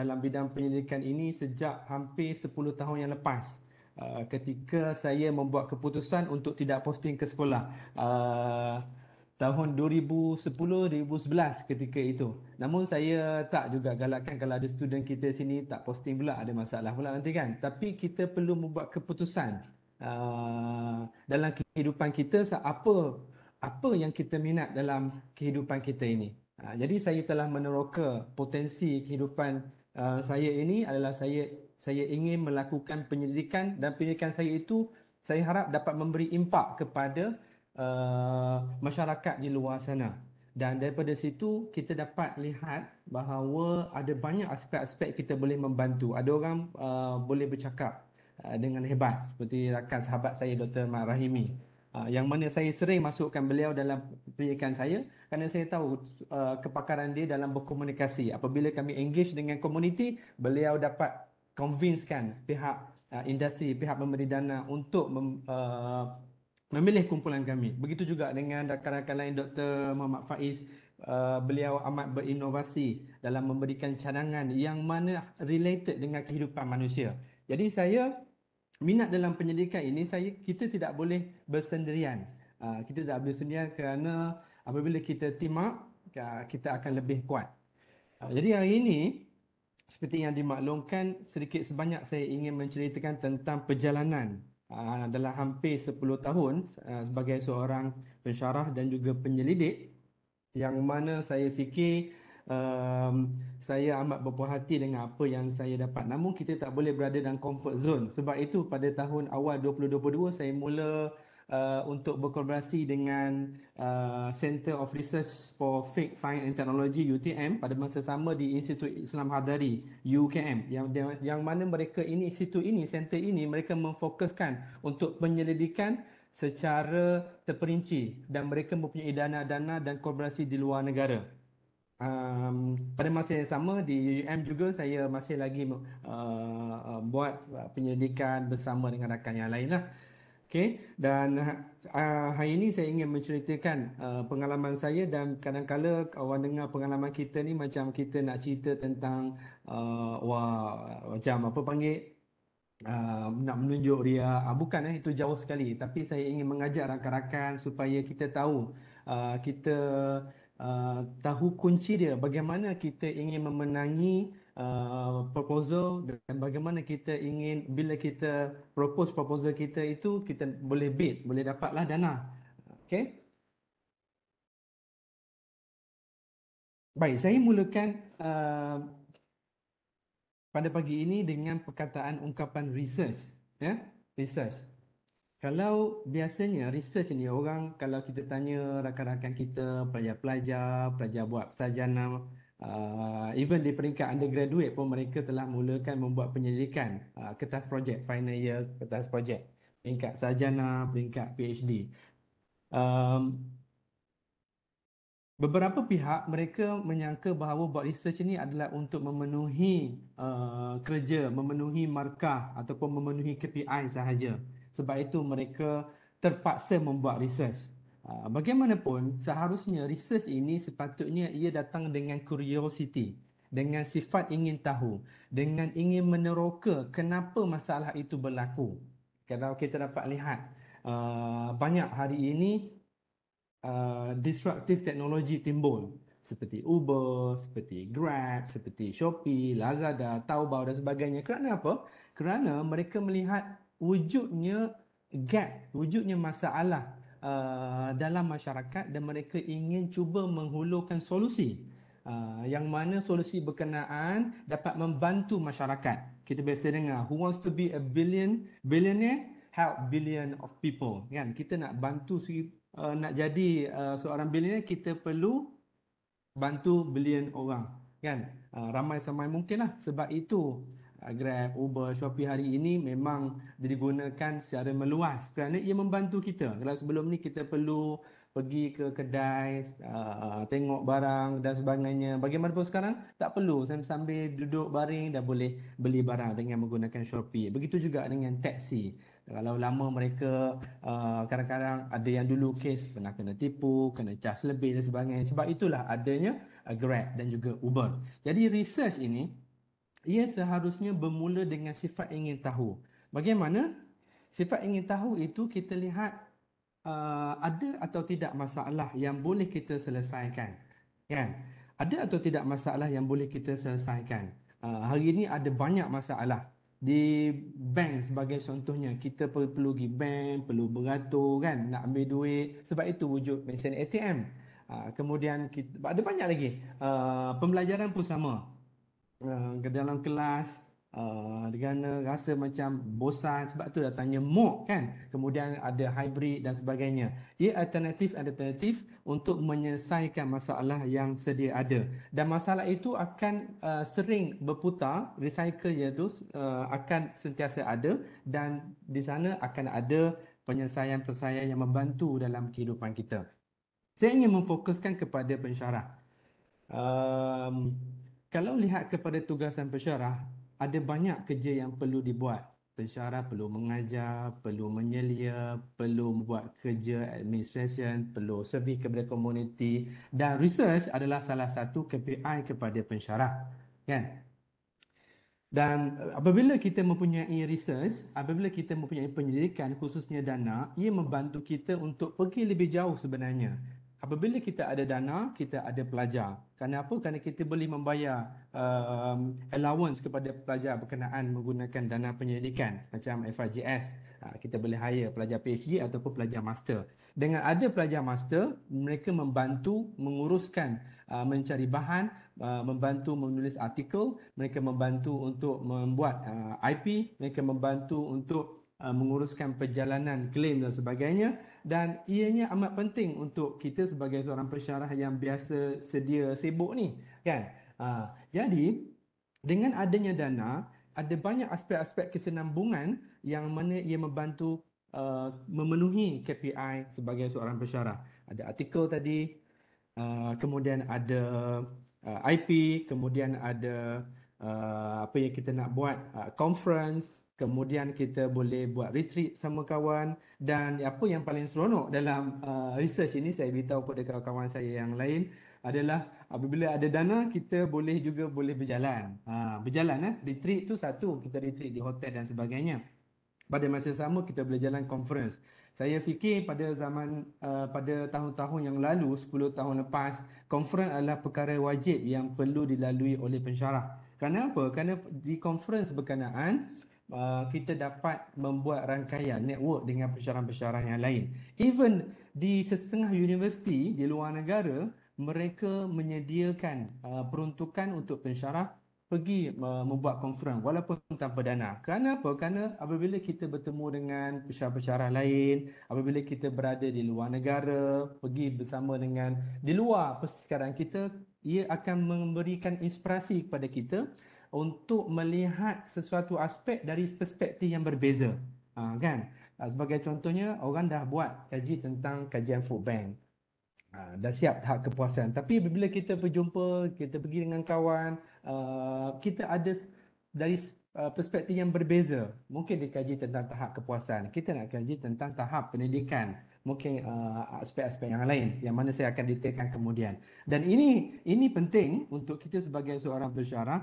dalam bidang penyelidikan ini sejak hampir 10 tahun yang lepas uh, ketika saya membuat keputusan untuk tidak posting ke sekolah uh, tahun 2010-2011 ketika itu. Namun saya tak juga galakkan kalau ada student kita sini tak posting pula ada masalah pula nanti kan. Tapi kita perlu membuat keputusan uh, dalam kehidupan kita apa apa yang kita minat dalam kehidupan kita ini. jadi saya telah meneroka potensi kehidupan Eh, saya ini adalah saya saya ingin melakukan penyelidikan dan penyelidikan saya itu saya harap dapat memberi impak kepada uh, masyarakat di luar sana. Dan daripada situ kita dapat lihat bahawa ada banyak aspek-aspek kita boleh membantu. Ada orang uh, boleh bercakap uh, dengan hebat seperti rakan sahabat saya Dr. Mak Rahimi. Ah, yang mana saya sering masukkan beliau dalam pilihan saya kerana saya tahu uh, kepakaran dia dalam berkomunikasi. Apabila kami engage dengan komuniti, beliau dapat convincekan pihak uh, industri, pihak pemberi dana untuk mem, uh, memilih kumpulan kami. Begitu juga dengan rakan-rakan lain Dr. Muhammad Faiz, uh, beliau amat berinovasi dalam memberikan cadangan yang mana related dengan kehidupan manusia. Jadi saya minat dalam penyelidikan ini saya kita tidak boleh bersendirian. Ah, kita tidak boleh bersendirian kerana apabila kita timak ah, kita akan lebih kuat. Ah, jadi hari ini seperti yang dimaklumkan sedikit sebanyak saya ingin menceritakan tentang perjalanan uh, dalam hampir 10 tahun sebagai seorang pensyarah dan juga penyelidik yang mana saya fikir um, saya amat berpuas hati dengan apa yang saya dapat. Namun kita tak boleh berada dalam comfort zone. Sebab itu pada tahun awal 2022 saya mula uh, untuk berkolaborasi dengan uh, Center of Research for Fake Science and Technology UTM pada masa sama di Institut Islam Hadari UKM yang yang mana mereka ini institut ini center ini mereka memfokuskan untuk penyelidikan secara terperinci dan mereka mempunyai dana-dana dan kolaborasi di luar negara um, pada masa yang sama di UUM juga saya masih lagi uh, uh, buat eh, penyelidikan bersama dengan rakan yang lain lah. Okay. Dan uh, hari ini saya ingin menceritakan uh, pengalaman saya dan kadang kadangkala kawan dengar pengalaman kita ni macam kita nak cerita tentang uh, wah macam apa panggil Uh, nak menunjuk ria uh, ah, bukan eh itu jauh sekali tapi saya ingin mengajak rakan-rakan supaya kita tahu uh, kita Uh, tahu kunci dia bagaimana kita ingin memenangi Uh, proposal dan bagaimana kita ingin bila kita propose proposal kita itu kita boleh bid boleh dapatlah dana okey baik saya mulakan uh, pada pagi ini dengan perkataan ungkapan research ya yeah? research kalau biasanya research ni orang kalau kita tanya rakan-rakan kita pelajar-pelajar, pelajar buat sarjana uh, even di peringkat undergraduate pun mereka telah mulakan membuat penyelidikan uh, kertas projek final year kertas projek peringkat sarjana, peringkat PhD. Um, beberapa pihak mereka menyangka bahawa buat research ini adalah untuk memenuhi uh, kerja, memenuhi markah ataupun memenuhi KPI sahaja. Hmm. Sebab itu mereka terpaksa membuat research. Ha, bagaimanapun, seharusnya research ini sepatutnya ia datang dengan curiosity, dengan sifat ingin tahu, dengan ingin meneroka kenapa masalah itu berlaku. Kalau kita dapat lihat, ha, banyak hari ini ha, disruptive teknologi timbul seperti Uber, seperti Grab, seperti Shopee, Lazada, Taobao dan sebagainya. Kerana apa? Kerana mereka melihat wujudnya gap, wujudnya masalah uh, dalam masyarakat dan mereka ingin cuba menghulurkan solusi uh, yang mana solusi berkenaan dapat membantu masyarakat. Kita biasa dengar who wants to be a billion billionaire help billion of people kan. Kita nak bantu uh, nak jadi uh, seorang billionaire kita perlu bantu billion orang kan. Uh, ramai samai mungkinlah sebab itu Uh, Grab, Uber, Shopee hari ini memang digunakan secara meluas kerana ia membantu kita. Kalau sebelum ni kita perlu pergi ke kedai, uh, tengok barang dan sebagainya. Bagaimanapun sekarang, tak perlu. Sambil duduk baring dah boleh beli barang dengan menggunakan Shopee. Begitu juga dengan taksi. Kalau lama mereka, uh, kadang-kadang ada yang dulu kes pernah kena tipu, kena charge lebih dan sebagainya. Sebab itulah adanya uh, Grab dan juga Uber. Jadi research ini, ia seharusnya bermula dengan sifat ingin tahu. Bagaimana? Sifat ingin tahu itu kita lihat uh, ada atau tidak masalah yang boleh kita selesaikan. Kan? Ada atau tidak masalah yang boleh kita selesaikan. Uh, hari ini ada banyak masalah di bank sebagai contohnya kita perlu, pergi bank perlu beratur kan nak ambil duit sebab itu wujud mesin ATM uh, kemudian kita, ada banyak lagi uh, pembelajaran pun sama Eh, ke dalam kelas uh, eh, dengan rasa macam bosan sebab tu dah tanya mock kan kemudian ada hybrid dan sebagainya ia alternatif alternatif untuk menyelesaikan masalah yang sedia ada dan masalah itu akan uh, sering berputar recycle iaitu uh, akan sentiasa ada dan di sana akan ada penyelesaian-penyelesaian yang membantu dalam kehidupan kita saya ingin memfokuskan kepada pensyarah um, kalau lihat kepada tugasan pensyarah, ada banyak kerja yang perlu dibuat. Pensyarah perlu mengajar, perlu menyelia, perlu buat kerja administration, perlu servis kepada komuniti dan research adalah salah satu KPI kepada pensyarah. Kan? Dan eh, apabila kita mempunyai research, apabila kita mempunyai penyelidikan khususnya dana, ia membantu kita untuk pergi lebih jauh sebenarnya. Apabila kita ada dana, kita ada pelajar. Kenapa? Kerana kita boleh membayar um, allowance kepada pelajar berkenaan menggunakan dana penyelidikan macam FIGS. Ha, kita boleh hire pelajar PhD ataupun pelajar master. Dengan ada pelajar master, mereka membantu menguruskan uh, mencari bahan, uh, membantu menulis artikel, mereka membantu untuk membuat uh, IP, mereka membantu untuk Uh, menguruskan perjalanan klaim dan sebagainya dan ianya amat penting untuk kita sebagai seorang pensyarah yang biasa sedia sibuk ni kan ha, jadi dengan adanya dana ada banyak aspek-aspek kesinambungan yang mana ia membantu uh, memenuhi KPI sebagai seorang pensyarah ada artikel tadi uh, kemudian ada uh, IP kemudian ada uh, apa yang kita nak buat uh, conference Kemudian kita boleh buat retreat sama kawan dan apa yang paling seronok dalam uh, research ini saya beritahu kepada kawan-kawan saya yang lain adalah apabila ada dana kita boleh juga boleh berjalan. Ha, berjalan eh retreat tu satu kita retreat di hotel dan sebagainya. Pada masa yang sama kita boleh jalan conference. Saya fikir pada zaman uh, pada tahun-tahun yang lalu 10 tahun lepas conference adalah perkara wajib yang perlu dilalui oleh pensyarah. Kenapa? Kerana di conference berkenaan uh, kita dapat membuat rangkaian network dengan pensyarah-pensyarah yang lain. Even di setengah universiti di luar negara, mereka menyediakan uh, peruntukan untuk pensyarah pergi uh, membuat konferen walaupun tanpa dana. Kerana apa? Kerana apabila kita bertemu dengan pensyarah-pensyarah lain, apabila kita berada di luar negara, pergi bersama dengan di luar persekitaran kita, ia akan memberikan inspirasi kepada kita untuk melihat sesuatu aspek dari perspektif yang berbeza. Ha, kan? Ha, sebagai contohnya, orang dah buat kaji tentang kajian food bank. Ha, dah siap tahap kepuasan. Tapi bila kita berjumpa, kita pergi dengan kawan, uh, kita ada dari ha, perspektif yang berbeza. Mungkin dikaji tentang tahap kepuasan. Kita nak kaji tentang tahap pendidikan. Mungkin uh, aspek-aspek yang lain yang mana saya akan detailkan kemudian. Dan ini ini penting untuk kita sebagai seorang pensyarah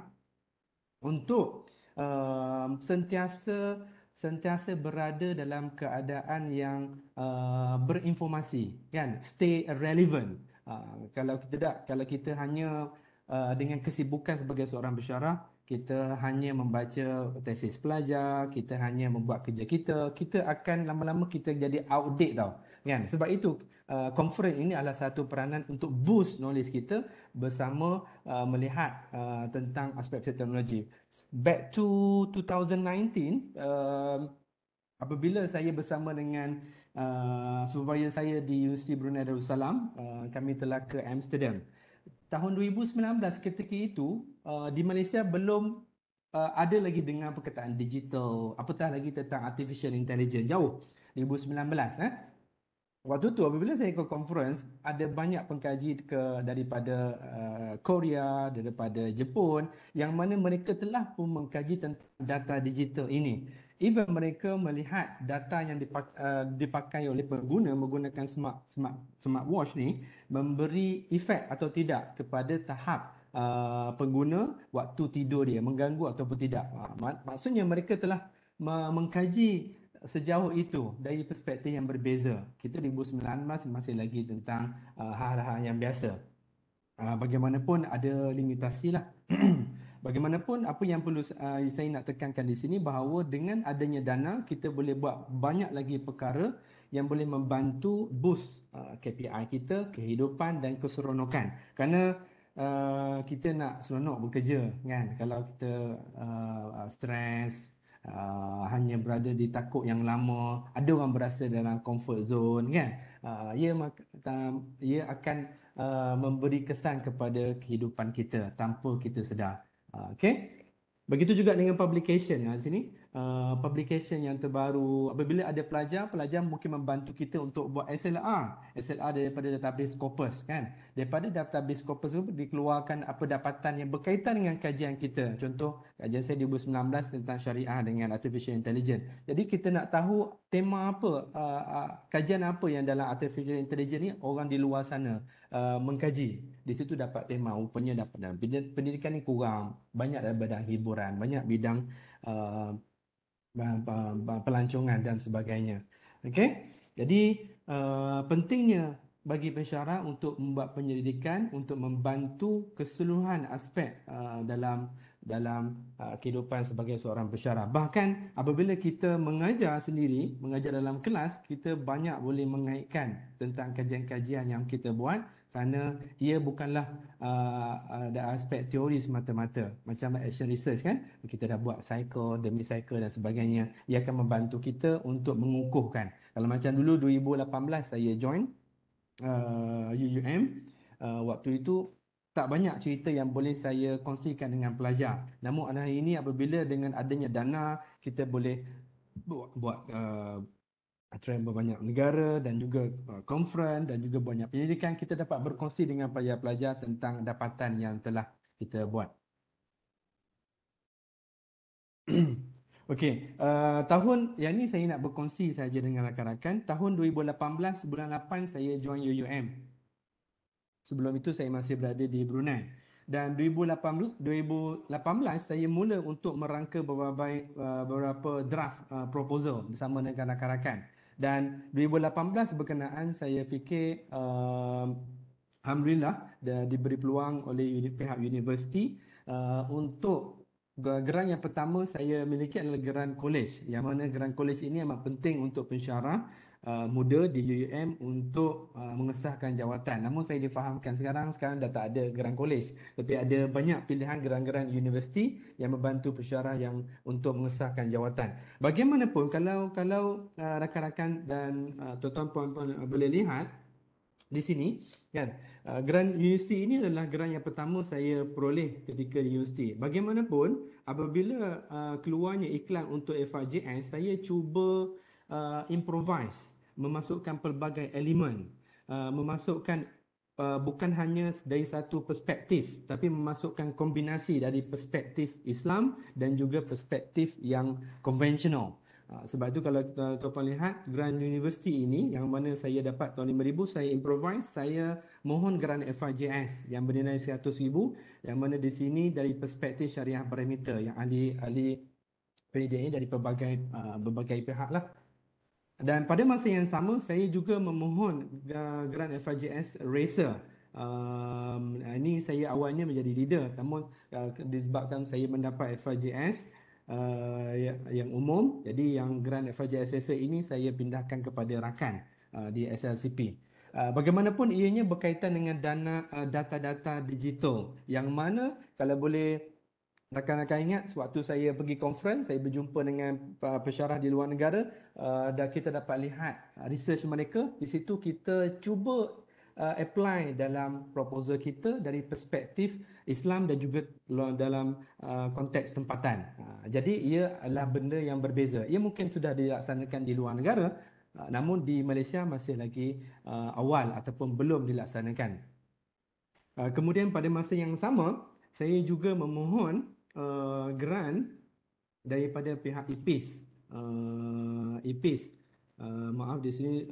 untuk um, sentiasa sentiasa berada dalam keadaan yang uh, berinformasi kan stay relevant uh, kalau kita tak kalau kita hanya uh, dengan kesibukan sebagai seorang pensyarah kita hanya membaca tesis pelajar kita hanya membuat kerja kita kita akan lama-lama kita jadi outdate tau kan sebab itu Eh, conference ini adalah satu peranan untuk boost knowledge kita bersama uh, melihat uh, tentang aspek teknologi. Back to 2019, uh, apabila saya bersama dengan uh, supervisor saya di Universiti Brunei Darussalam, uh, kami telah ke Amsterdam. Tahun 2019 ketika itu, uh, di Malaysia belum uh, ada lagi dengan perkataan digital, apatah lagi tentang artificial intelligence, jauh. 2019 eh? waktu tu apabila saya ikut conference ada banyak pengkaji ke daripada uh, Korea daripada Jepun yang mana mereka telah pun mengkaji tentang data digital ini even mereka melihat data yang uh, dipakai oleh pengguna menggunakan smart smart smart watch ni memberi efek atau tidak kepada tahap uh, pengguna waktu tidur dia mengganggu atau tidak uh, maksudnya mereka telah mengkaji sejauh itu dari perspektif yang berbeza. Kita 2009 masih masih lagi tentang uh, hal-hal yang biasa. Uh, bagaimanapun ada limitasi lah. bagaimanapun apa yang perlu uh, saya nak tekankan di sini bahawa dengan adanya dana kita boleh buat banyak lagi perkara yang boleh membantu boost uh, KPI kita, kehidupan dan keseronokan. Kerana Uh, kita nak seronok bekerja kan kalau kita uh, uh stres Ah, hanya berada di takut yang lama ada orang berasa dalam comfort zone kan uh, ia ia akan uh, memberi kesan kepada kehidupan kita tanpa kita sedar uh, okey begitu juga dengan publication kan sini Uh, publication yang terbaru apabila ada pelajar pelajar mungkin membantu kita untuk buat SLR SLR daripada database Scopus kan daripada database Scopus itu dikeluarkan apa dapatan yang berkaitan dengan kajian kita contoh kajian saya di 2019 tentang syariah dengan artificial intelligence. Jadi kita nak tahu tema apa, uh, uh, kajian apa yang dalam artificial intelligence ni orang di luar sana uh, mengkaji. Di situ dapat tema, rupanya dapat dalam pendidikan ni kurang, banyak dalam bidang hiburan, banyak bidang uh, pelancongan dan sebagainya. Okay? Jadi uh, pentingnya bagi pensyarah untuk membuat penyelidikan untuk membantu keseluruhan aspek uh, dalam dalam uh, kehidupan sebagai seorang pensyarah. Bahkan apabila kita mengajar sendiri, mengajar dalam kelas, kita banyak boleh mengaitkan tentang kajian-kajian yang kita buat kerana ia bukanlah ada uh, uh, aspek teori semata-mata macam action research kan. Kita dah buat cycle, demi cycle dan sebagainya. Ia akan membantu kita untuk mengukuhkan. Kalau macam dulu 2018 saya join uh, UUM, uh, waktu itu tak banyak cerita yang boleh saya kongsikan dengan pelajar. Namun hari ini apabila dengan adanya dana kita boleh buat buat uh, eh, trend berbanyak negara dan juga konferen eh, dan juga banyak penyelidikan kita dapat berkongsi dengan pelajar-pelajar tentang dapatan yang telah kita buat. Okey, uh, tahun yang ini saya nak berkongsi saja dengan rakan-rakan. Tahun 2018 bulan 8 saya join UUM sebelum itu saya masih berada di Brunei. Dan 2018, 2018 saya mula untuk merangka beberapa, eh, beberapa draft eh, proposal bersama dengan rakan-rakan. Dan 2018 berkenaan saya fikir uh, Alhamdulillah diberi peluang oleh pihak universiti uh, untuk geran yang pertama saya miliki adalah geran college. Yang mana geran college ini amat penting untuk pensyarah uh, muda di UUM untuk uh, mengesahkan jawatan. Namun saya difahamkan sekarang sekarang dah tak ada gerang kolej, tapi ada banyak pilihan gerang-gerang universiti yang membantu pesyarah yang untuk mengesahkan jawatan. Bagaimanapun kalau kalau uh, rakan-rakan dan uh, tuan-tuan puan-puan uh, boleh lihat di sini kan uh, geran universiti ini adalah geran yang pertama saya peroleh ketika universiti bagaimanapun apabila uh, keluarnya iklan untuk FRJN saya cuba uh, improvise, memasukkan pelbagai elemen, uh, memasukkan Uh, bukan hanya dari satu perspektif tapi memasukkan kombinasi dari perspektif Islam dan juga perspektif yang konvensional. Uh, sebab itu kalau uh, tuan-tuan lihat Grand University ini yang mana saya dapat tahun 5000 saya improvise saya mohon grant FIJS yang bernilai 100000 yang mana di sini dari perspektif syariah parameter yang ahli ahli pendidikan dari pelbagai uh, berbagai pihak lah dan pada masa yang sama, saya juga memohon uh, grant FIJS Racer. Um, ini saya awalnya menjadi leader, namun uh, disebabkan saya mendapat FIJS uh, ya, yang umum, jadi yang grant FIJS Racer ini saya pindahkan kepada rakan uh, di SLCP. Uh, bagaimanapun ianya berkaitan dengan dana uh, data-data digital yang mana kalau boleh Rakan-rakan ingat sewaktu saya pergi conference, saya berjumpa dengan uh, pesyarah di luar negara uh, dan kita dapat lihat uh, research mereka. Di situ kita cuba uh, apply dalam proposal kita dari perspektif Islam dan juga dalam uh, konteks tempatan. Uh, jadi ia adalah benda yang berbeza. Ia mungkin sudah dilaksanakan di luar negara uh, namun di Malaysia masih lagi uh, awal ataupun belum dilaksanakan. Uh, kemudian pada masa yang sama, saya juga memohon uh, grant daripada pihak e IPIS. Uh, e IPIS. Uh, maaf di sini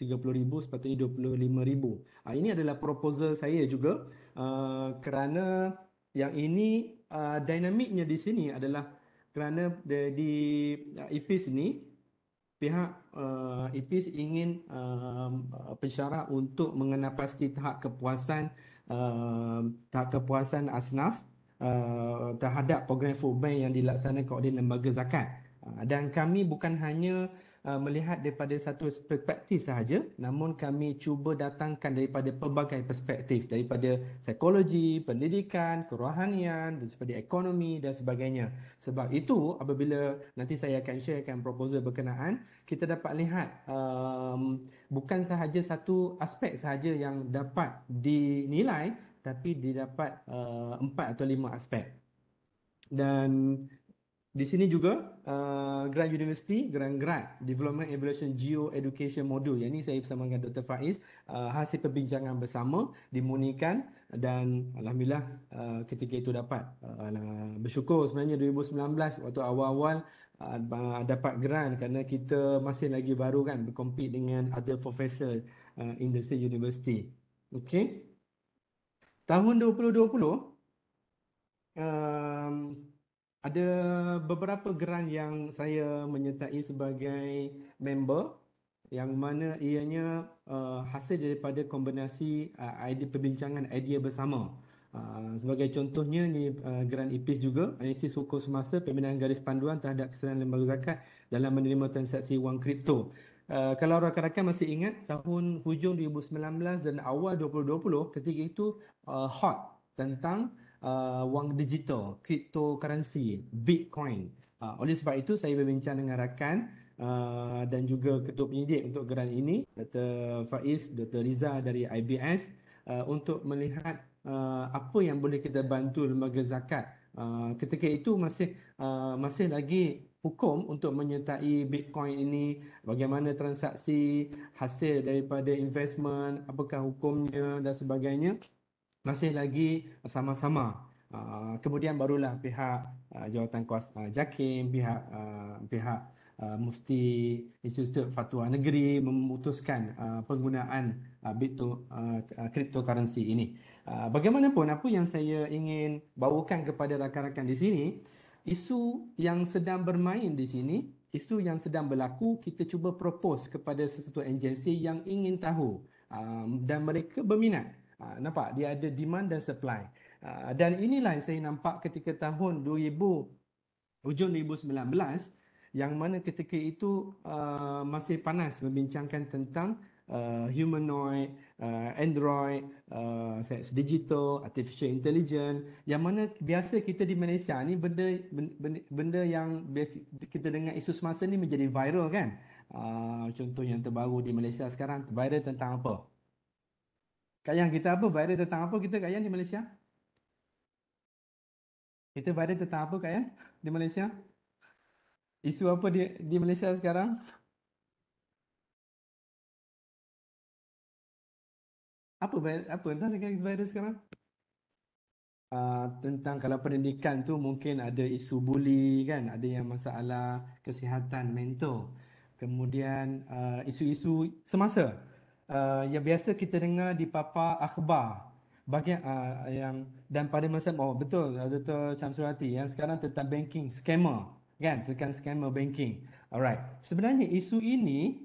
RM30,000 uh, sepatutnya RM25,000. Uh, ah, ini adalah proposal saya juga uh, kerana yang ini uh, dinamiknya di sini adalah kerana di, di uh, e IPIS ini pihak uh, IPIS ingin um, uh, pensyarah untuk mengenapasti tahap kepuasan uh, tahap kepuasan asnaf uh, uh, terhadap program food bank yang dilaksanakan oleh lembaga zakat. Uh, dan kami bukan hanya Uh, melihat daripada satu perspektif sahaja namun kami cuba datangkan daripada pelbagai perspektif daripada psikologi, pendidikan, kerohanian, daripada ekonomi dan sebagainya. Sebab itu apabila nanti saya akan sharekan proposal berkenaan, kita dapat lihat um, bukan sahaja satu aspek sahaja yang dapat dinilai tapi didapat uh, empat atau lima aspek. Dan di sini juga uh, Grand University Grand Grant Development Evaluation Geo Education Module. Yang ini saya bersama dengan Dr. Faiz uh, hasil perbincangan bersama dimunikan dan alhamdulillah uh, ketika itu dapat uh, lah, bersyukur sebenarnya 2019 waktu awal-awal uh, uh, dapat grant kerana kita masih lagi baru kan berkompet dengan other professor uh, in the same university. Okay. Tahun 2020 um, ada beberapa geran yang saya menyertai sebagai member yang mana ianya uh, hasil daripada kombinasi uh, idea perbincangan idea bersama. Uh, sebagai contohnya ni uh, geran IPIS juga analisis hukum semasa pembinaan garis panduan terhadap kesedaran lembaga zakat dalam menerima transaksi wang kripto. Uh, kalau rakan-rakan masih ingat tahun hujung 2019 dan awal 2020 ketika itu uh, hot tentang uh, wang digital, cryptocurrency, Bitcoin. Uh, oleh sebab itu saya berbincang dengan rakan uh, dan juga ketua penyidik untuk geran ini, Dr. Faiz, Dr. Riza dari IBS uh, untuk melihat uh, apa yang boleh kita bantu lembaga zakat. Uh, ketika itu masih uh, masih lagi hukum untuk menyertai Bitcoin ini bagaimana transaksi hasil daripada investment apakah hukumnya dan sebagainya masih lagi sama-sama. Uh, kemudian barulah pihak uh, jawatan kuasa uh, JAKIM, pihak uh, pihak uh, mufti Institut Fatwa Negeri memutuskan uh, penggunaan uh, bitu, uh, cryptocurrency ini. Uh, bagaimanapun apa yang saya ingin bawakan kepada rakan-rakan di sini, isu yang sedang bermain di sini, isu yang sedang berlaku kita cuba propose kepada sesuatu agensi yang ingin tahu uh, dan mereka berminat Ah, nampak dia ada demand dan supply. Ah, dan inilah yang saya nampak ketika tahun 2000 hujung 2019 yang mana ketika itu ah, masih panas membincangkan tentang Uh, humanoid, uh, android, uh, digital, artificial intelligence yang mana biasa kita di Malaysia ni benda benda, benda yang kita dengar isu semasa ni menjadi viral kan uh, contoh yang terbaru di Malaysia sekarang viral tentang apa? Kat yang kita apa? Viral tentang apa kita kat yang di Malaysia? Kita viral tentang apa kat yang di Malaysia? Isu apa di, di Malaysia sekarang? Apa apa entah dekat viral sekarang? Uh, tentang kalau pendidikan tu mungkin ada isu buli kan ada yang masalah kesihatan mental kemudian uh, isu-isu semasa uh, yang biasa kita dengar di papa akhbar bagian uh, yang dan pada masa oh betul ah, Dr. Chamsurati yang sekarang tentang banking scammer kan tentang scammer banking alright sebenarnya isu ini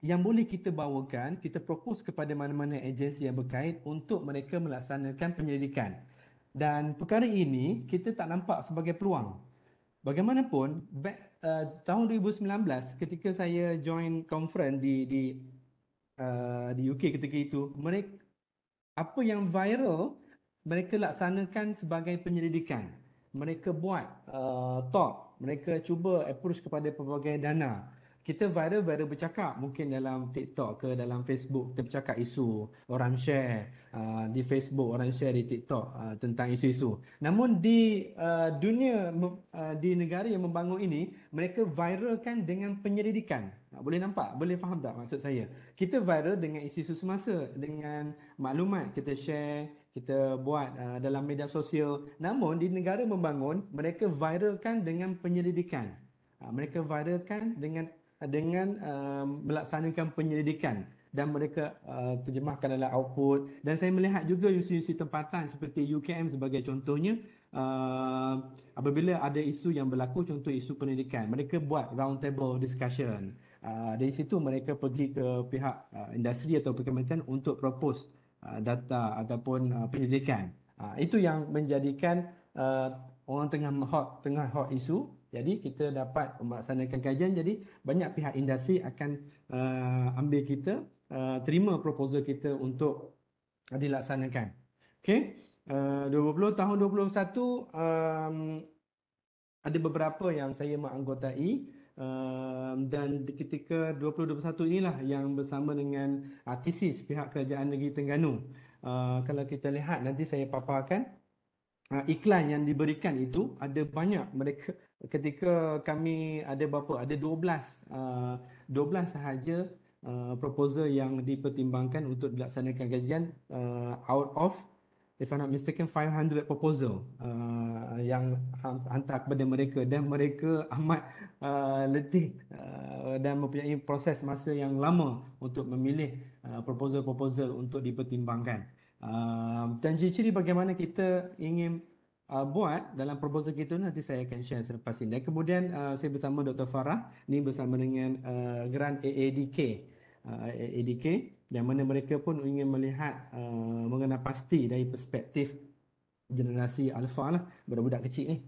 yang boleh kita bawakan kita propose kepada mana-mana agensi yang berkait untuk mereka melaksanakan penyelidikan dan perkara ini kita tak nampak sebagai peluang bagaimanapun back, uh, tahun 2019 ketika saya join conference di di uh, di UK ketika itu mereka apa yang viral mereka laksanakan sebagai penyelidikan mereka buat uh, talk mereka cuba approach kepada pelbagai dana kita viral-viral bercakap mungkin dalam TikTok ke dalam Facebook kita bercakap isu orang share uh, di Facebook orang share di TikTok uh, tentang isu-isu namun di uh, dunia uh, di negara yang membangun ini mereka viralkan dengan penyelidikan boleh nampak boleh faham tak maksud saya kita viral dengan isu-isu semasa dengan maklumat kita share kita buat uh, dalam media sosial namun di negara membangun mereka viralkan dengan penyelidikan uh, mereka viralkan dengan dengan um, melaksanakan penyelidikan dan mereka uh, terjemahkan dalam output dan saya melihat juga isu-isu tempatan seperti UKM sebagai contohnya uh, apabila ada isu yang berlaku contoh isu pendidikan mereka buat round table discussion uh, dari situ mereka pergi ke pihak uh, industri atau perkhidmatan untuk propose uh, data ataupun uh, penyelidikan uh, itu yang menjadikan uh, orang tengah hot tengah hot isu jadi kita dapat melaksanakan kajian jadi banyak pihak industri akan uh, ambil kita uh, terima proposal kita untuk dilaksanakan. Okey. Uh, 20 tahun 21 um, ada beberapa yang saya menganggotai uh, dan ketika 2021 inilah yang bersama dengan uh, pihak kerajaan negeri Terengganu. Uh, kalau kita lihat nanti saya paparkan uh, iklan yang diberikan itu ada banyak mereka ketika kami ada berapa ada 12 uh, 12 sahaja uh, proposal yang dipertimbangkan untuk dilaksanakan kajian uh, out of if I not mistaken 500 proposal uh, yang hantar kepada mereka dan mereka amat uh, letih uh, dan mempunyai proses masa yang lama untuk memilih uh, proposal-proposal untuk dipertimbangkan. Uh, dan ciri-ciri bagaimana kita ingin uh, buat dalam proposal kita nanti saya akan share selepas ini. Dan kemudian uh, saya bersama Dr. Farah ni bersama dengan uh, Grant AADK. Uh, ADK yang mana mereka pun ingin melihat uh, mengenal pasti dari perspektif generasi alfa lah budak-budak kecil ni.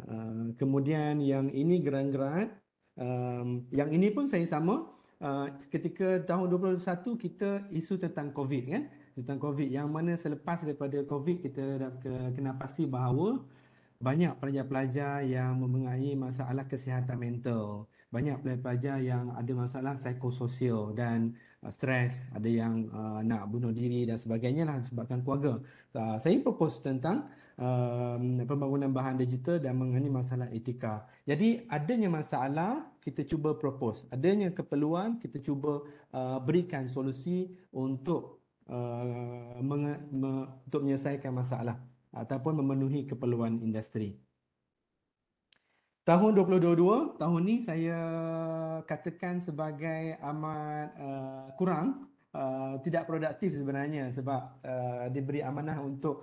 Uh, kemudian yang ini geran-geran um, yang ini pun saya sama uh, ketika tahun 2021 kita isu tentang COVID kan tentang COVID yang mana selepas daripada COVID kita dah kena pasti bahawa banyak pelajar-pelajar yang mempunyai masalah kesihatan mental. Banyak pelajar-pelajar yang ada masalah psikososial dan uh, stres, ada yang uh, nak bunuh diri dan sebagainya lah sebabkan keluarga. Uh, saya propose tentang uh, pembangunan bahan digital dan mengenai masalah etika. Jadi adanya masalah, kita cuba propose. Adanya keperluan, kita cuba uh, berikan solusi untuk Eh, menge, me, untuk menyelesaikan masalah ataupun memenuhi keperluan industri. Tahun 2022, tahun ini saya katakan sebagai amat uh, kurang, uh, tidak produktif sebenarnya sebab uh, diberi amanah untuk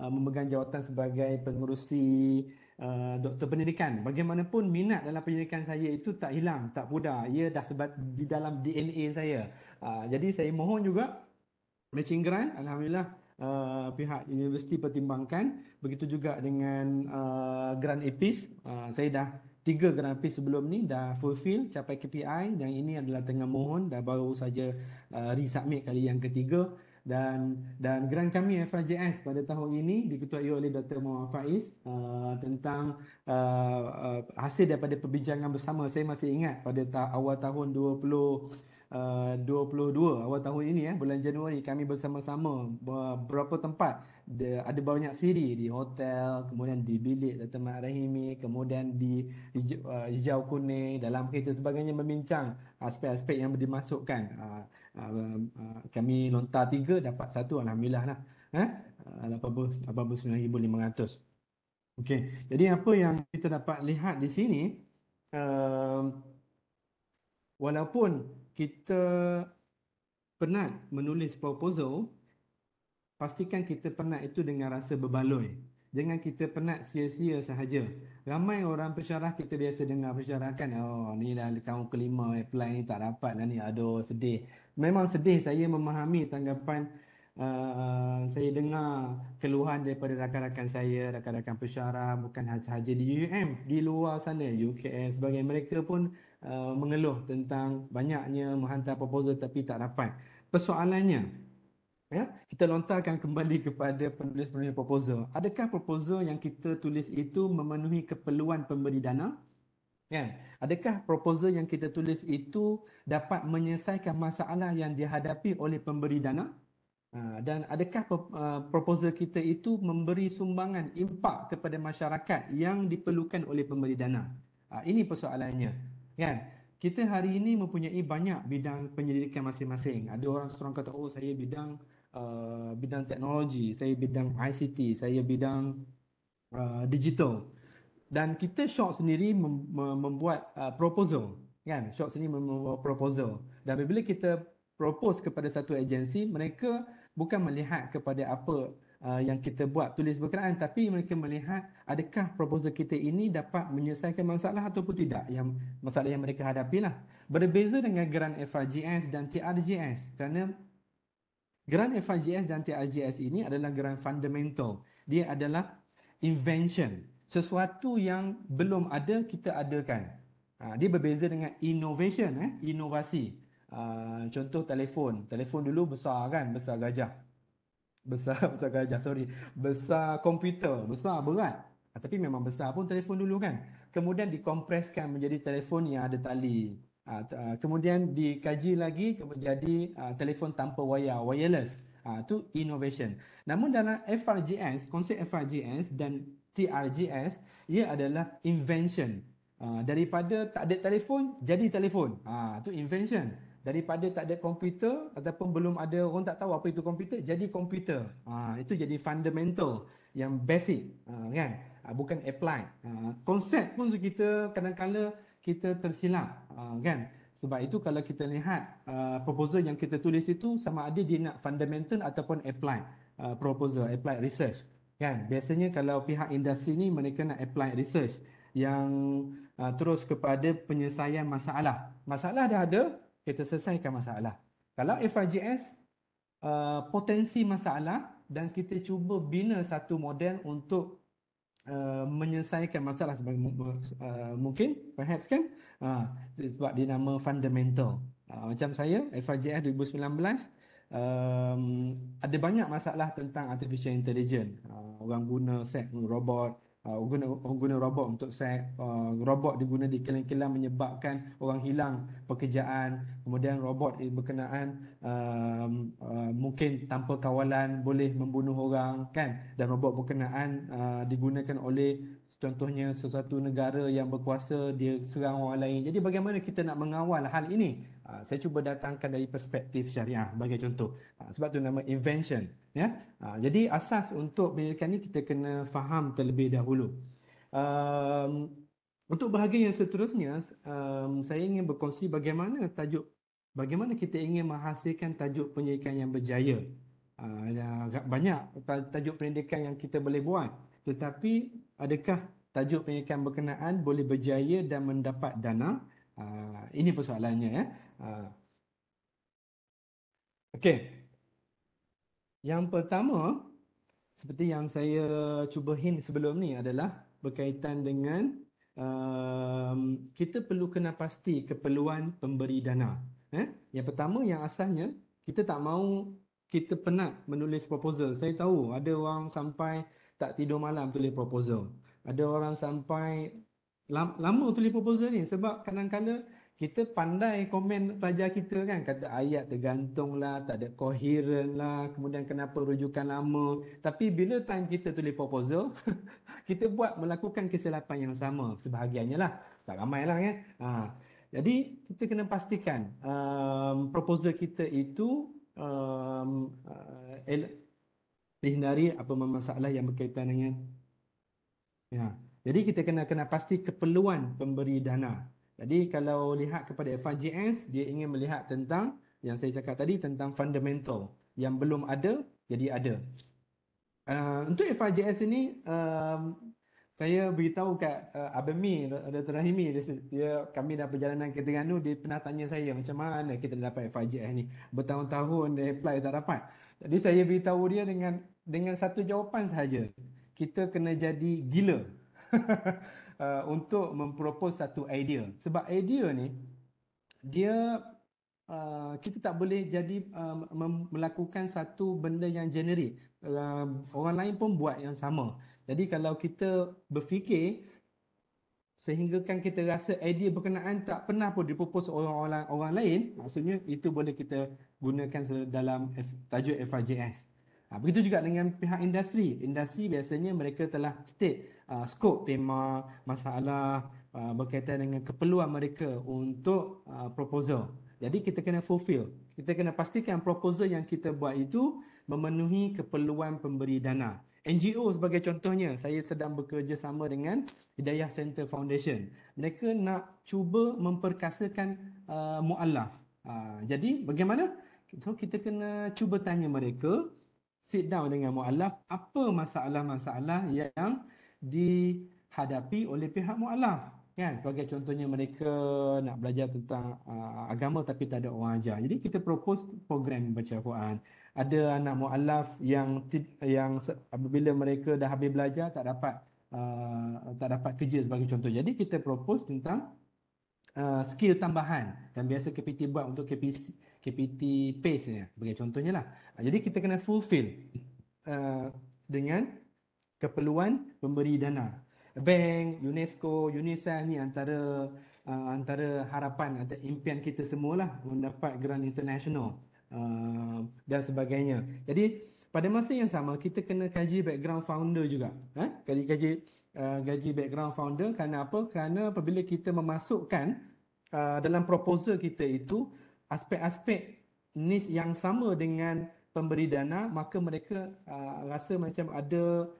uh, memegang jawatan sebagai pengurusi Uh, doktor pendidikan bagaimanapun minat dalam pendidikan saya itu tak hilang tak pudar ia dah sebab di dalam DNA saya uh, jadi saya mohon juga matching grant alhamdulillah uh, pihak universiti pertimbangkan begitu juga dengan uh, grant APIS uh, saya dah tiga grant Epis sebelum ni dah fulfill capai KPI dan ini adalah tengah mohon dah baru saja uh, resubmit kali yang ketiga dan dan grant kami FRJS pada tahun ini diketuai oleh Dr. Muhammad Faiz uh, tentang uh, uh, hasil daripada perbincangan bersama saya masih ingat pada ta- awal tahun 20 2022 uh, awal tahun ini ya eh, bulan Januari kami bersama-sama beberapa tempat dia ada banyak siri di hotel kemudian di bilik Dr. Mat Rahimi kemudian di hijau uh, kuning dalam kereta sebagainya membincang aspek-aspek yang dimasukkan uh, uh, uh, kami lontar tiga dapat satu alhamdulillah lah eh? Uh, 89,500 Okey, jadi apa yang kita dapat lihat di sini uh, walaupun kita penat menulis proposal, pastikan kita penat itu dengan rasa berbaloi. Jangan kita penat sia-sia sahaja. Ramai orang pesyarah kita biasa dengar pesyarah kan, oh ni dah tahun kelima apply eh, ni tak dapat lah ni, aduh sedih. Memang sedih saya memahami tanggapan uh, saya dengar keluhan daripada rakan-rakan saya, rakan-rakan pesyarah bukan sahaja di UUM, di luar sana, UKS, sebagainya. Mereka pun Uh, mengeluh tentang banyaknya menghantar proposal tapi tak dapat. Persoalannya, ya, kita lontarkan kembali kepada penulis-penulis proposal. Adakah proposal yang kita tulis itu memenuhi keperluan pemberi dana? Ya. Adakah proposal yang kita tulis itu dapat menyelesaikan masalah yang dihadapi oleh pemberi dana? Uh, dan adakah uh, proposal kita itu memberi sumbangan impak kepada masyarakat yang diperlukan oleh pemberi dana? Ini persoalannya kan kita hari ini mempunyai banyak bidang penyelidikan masing-masing ada orang seorang kata oh saya bidang uh, bidang teknologi saya bidang ICT saya bidang uh, digital dan kita shock sendiri mem- mem- membuat uh, proposal kan shock sendiri mem- membuat proposal dan bila kita propose kepada satu agensi mereka bukan melihat kepada apa uh, yang kita buat tulis berkenaan tapi mereka melihat adakah proposal kita ini dapat menyelesaikan masalah ataupun tidak yang masalah yang mereka hadapi lah berbeza dengan grant FRGS dan TRGS kerana grant FRGS dan TRGS ini adalah grant fundamental dia adalah invention sesuatu yang belum ada kita adakan ha, dia berbeza dengan innovation eh? inovasi Uh, contoh telefon, telefon dulu besar kan, besar gajah besar besar gajah sorry besar komputer besar berat ah, tapi memang besar pun telefon dulu kan kemudian dikompreskan menjadi telefon yang ada tali ah, ah, kemudian dikaji lagi menjadi telefon tanpa wayar wireless tu innovation namun dalam FRGS konsep FRGS dan TRGS ia adalah invention daripada tak ada telefon jadi telefon tu invention daripada tak ada komputer ataupun belum ada orang tak tahu apa itu komputer jadi komputer ha, itu jadi fundamental yang basic ha, kan ha, bukan apply ha, konsep pun kita kadang-kadang kita tersilap ha, kan sebab itu kalau kita lihat uh, proposal yang kita tulis itu sama ada dia nak fundamental ataupun apply uh, proposal apply research kan biasanya kalau pihak industri ni mereka nak apply research yang uh, terus kepada penyelesaian masalah masalah dah ada kita selesaikan masalah. Kalau FIGS, uh, potensi masalah dan kita cuba bina satu model untuk uh, menyelesaikan masalah sebagai uh, mungkin, perhaps kan, uh, sebab dia nama fundamental. Uh, macam saya, FIGS 2019, um, ada banyak masalah tentang artificial intelligence. Uh, orang guna set robot, uh, guna orang guna robot untuk saya uh, robot diguna di kilang-kilang menyebabkan orang hilang pekerjaan kemudian robot berkenaan uh, uh, mungkin tanpa kawalan boleh membunuh orang kan dan robot berkenaan uh, digunakan oleh contohnya sesuatu negara yang berkuasa dia serang orang lain jadi bagaimana kita nak mengawal hal ini Ah, saya cuba datangkan dari perspektif syariah sebagai contoh. Ah, sebab tu nama invention. Ya? Ah, jadi asas untuk penyelidikan ni kita kena faham terlebih dahulu. Um, untuk bahagian yang seterusnya, um, saya ingin berkongsi bagaimana tajuk, bagaimana kita ingin menghasilkan tajuk penyelidikan yang berjaya. Uh, banyak tajuk penyelidikan yang kita boleh buat. Tetapi adakah tajuk penyelidikan berkenaan boleh berjaya dan mendapat dana? Ah, ini persoalannya. Ya. Uh. Okey. Yang pertama, seperti yang saya cuba hint sebelum ni adalah berkaitan dengan uh, kita perlu kena pasti keperluan pemberi dana. Eh? Yang pertama yang asalnya, kita tak mau kita penat menulis proposal. Saya tahu ada orang sampai tak tidur malam tulis proposal. Ada orang sampai lama, lama tulis proposal ni sebab kadang-kadang kita pandai komen pelajar kita kan kata ayat tergantung lah tak ada koheren lah kemudian kenapa rujukan lama tapi bila time kita tulis proposal kita buat melakukan kesilapan yang sama sebahagiannya lah tak ramai lah kan ha. jadi kita kena pastikan um, proposal kita itu um, uh, el- dihindari apa masalah yang berkaitan dengan ya yeah. Jadi kita kena kena pasti keperluan pemberi dana. Jadi kalau lihat kepada FIGS, dia ingin melihat tentang yang saya cakap tadi tentang fundamental yang belum ada jadi ada. Uh, untuk FIGS ini um, saya beritahu kat uh, Abang Mi, Dr. Rahimi, dia, dia, kami dah perjalanan ke Terengganu, dia pernah tanya saya macam mana kita dapat FIGS ni. Bertahun-tahun dia apply tak dapat. Jadi saya beritahu dia dengan dengan satu jawapan sahaja. Kita kena jadi gila. Uh, untuk mempropos satu idea. Sebab idea ni dia uh, kita tak boleh jadi uh, melakukan satu benda yang generik. Uh, orang lain pun buat yang sama. Jadi kalau kita berfikir sehinggakan kita rasa idea berkenaan tak pernah pun dipropos orang-orang orang lain, maksudnya itu boleh kita gunakan dalam F- tajuk FRJS. Ha, begitu juga dengan pihak industri. Industri biasanya mereka telah state uh, scope tema, masalah uh, berkaitan dengan keperluan mereka untuk uh, proposal. Jadi kita kena fulfill. Kita kena pastikan proposal yang kita buat itu memenuhi keperluan pemberi dana. NGO sebagai contohnya, saya sedang bekerjasama dengan Hidayah Center Foundation. Mereka nak cuba memperkasakan uh, mu'alaf. Uh, jadi bagaimana? So kita kena cuba tanya mereka, sit down dengan mu'alaf apa masalah-masalah yang dihadapi oleh pihak mu'alaf kan sebagai contohnya mereka nak belajar tentang uh, agama tapi tak ada orang ajar jadi kita propose program baca Quran ada anak mu'alaf yang yang apabila mereka dah habis belajar tak dapat uh, tak dapat kerja sebagai contoh jadi kita propose tentang uh, skill tambahan yang biasa KPT buat untuk KPC KPT pace nya sebagai contohnya lah ha, jadi kita kena fulfill uh, dengan keperluan pemberi dana bank UNESCO UNICEF ni antara uh, antara harapan atau impian kita semualah mendapat grant international uh, dan sebagainya jadi pada masa yang sama kita kena kaji background founder juga eh kaji kaji uh, gaji background founder kerana apa kerana apabila kita memasukkan uh, dalam proposal kita itu aspek-aspek niche yang sama dengan pemberi dana maka mereka uh, rasa macam ada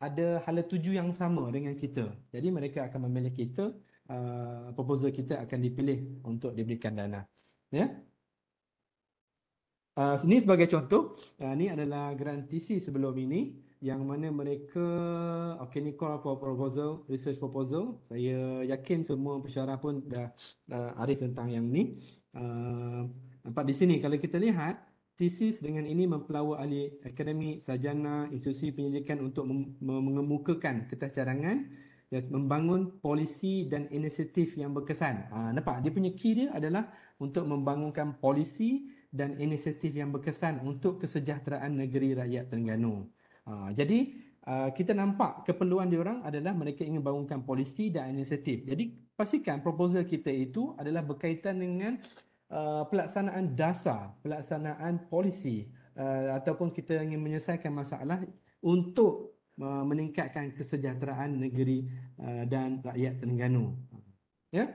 ada hala tuju yang sama dengan kita jadi mereka akan memilih kita uh, proposal kita akan dipilih untuk diberikan dana ya yeah? Uh, ini sebagai contoh, uh, ini adalah garantisi sebelum ini yang mana mereka okay ni call for proposal research proposal saya yakin semua pesyarah pun dah uh, arif tentang yang ni uh, nampak di sini kalau kita lihat thesis dengan ini mempelawa ahli akademi sajana institusi penyelidikan untuk mengemukakan kertas cadangan dan membangun polisi dan inisiatif yang berkesan. uh, nampak dia punya key dia adalah untuk membangunkan polisi dan inisiatif yang berkesan untuk kesejahteraan negeri rakyat Terengganu. Ha, jadi uh, kita nampak keperluan orang adalah mereka ingin bangunkan polisi dan inisiatif. Jadi pastikan proposal kita itu adalah berkaitan dengan uh, pelaksanaan dasar, pelaksanaan polisi uh, ataupun kita ingin menyelesaikan masalah untuk uh, meningkatkan kesejahteraan negeri uh, dan rakyat Terengganu. Ya. Yeah?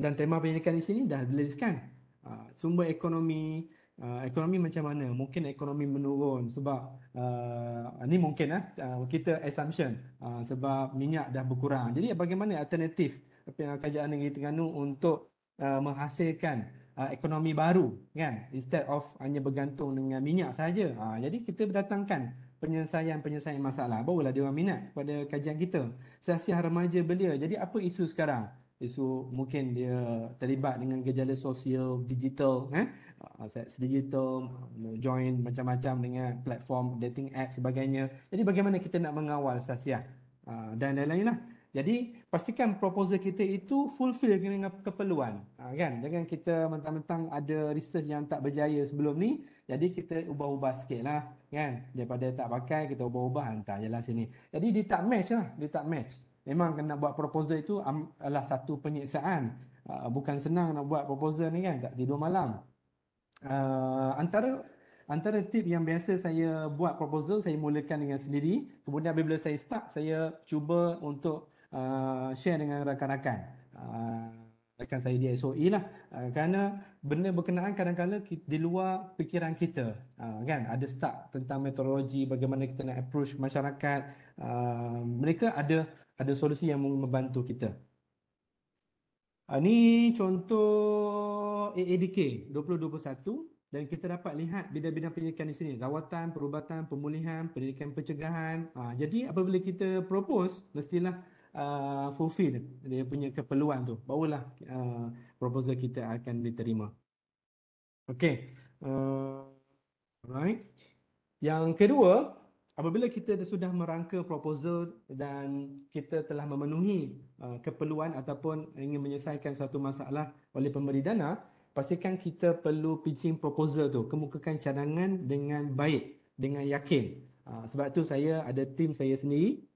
Dan tema penyelidikan di sini dah dilihatkan Uh, sumber ekonomi, Ah, ekonomi macam mana? Mungkin ekonomi menurun sebab uh, ah, ini mungkin uh, kita assumption uh, sebab minyak dah berkurang. Jadi bagaimana alternatif kerajaan negeri Terengganu untuk uh, menghasilkan uh, ekonomi baru kan? Instead of hanya bergantung dengan minyak saja. Uh, jadi kita berdatangkan penyelesaian-penyelesaian masalah. Barulah dia orang minat kepada kajian kita. Sesi remaja belia. Jadi apa isu sekarang? isu mungkin dia terlibat dengan gejala sosial digital eh aset digital join macam-macam dengan platform dating app sebagainya jadi bagaimana kita nak mengawal sasia ah, dan lain-lain lah jadi pastikan proposal kita itu fulfill dengan keperluan ah, kan jangan kita mentang-mentang ada research yang tak berjaya sebelum ni jadi kita ubah-ubah sikit lah kan daripada tak pakai kita ubah-ubah hantar je lah sini jadi dia tak match lah dia tak match memang kena buat proposal itu adalah satu penyiksaan. Ah, bukan senang nak buat proposal ni kan, tak tidur malam. Uh, antara antara tip yang biasa saya buat proposal, saya mulakan dengan sendiri. Kemudian bila saya start, saya cuba untuk uh, share dengan rakan-rakan. Uh, rakan saya di SOE lah. Uh, kerana benda berkenaan kadang-kadang di luar pikiran kita. Uh, kan Ada start tentang metodologi bagaimana kita nak approach masyarakat. Uh, mereka ada ada solusi yang membantu kita. Ini ah, contoh AADK 2021 dan kita dapat lihat bidang-bidang pendidikan di sini. Rawatan, perubatan, pemulihan, pendidikan pencegahan. Ah, jadi apabila kita propose, mestilah uh, fulfill dia punya keperluan tu. Barulah uh, proposal kita akan diterima. Okay. Uh, right. Yang kedua, Apabila kita sudah merangka proposal dan kita telah memenuhi uh, keperluan ataupun ingin menyelesaikan suatu masalah oleh pemberi dana, pastikan kita perlu pitching proposal tu, kemukakan cadangan dengan baik, dengan yakin. Uh, sebab tu saya ada tim saya sendiri,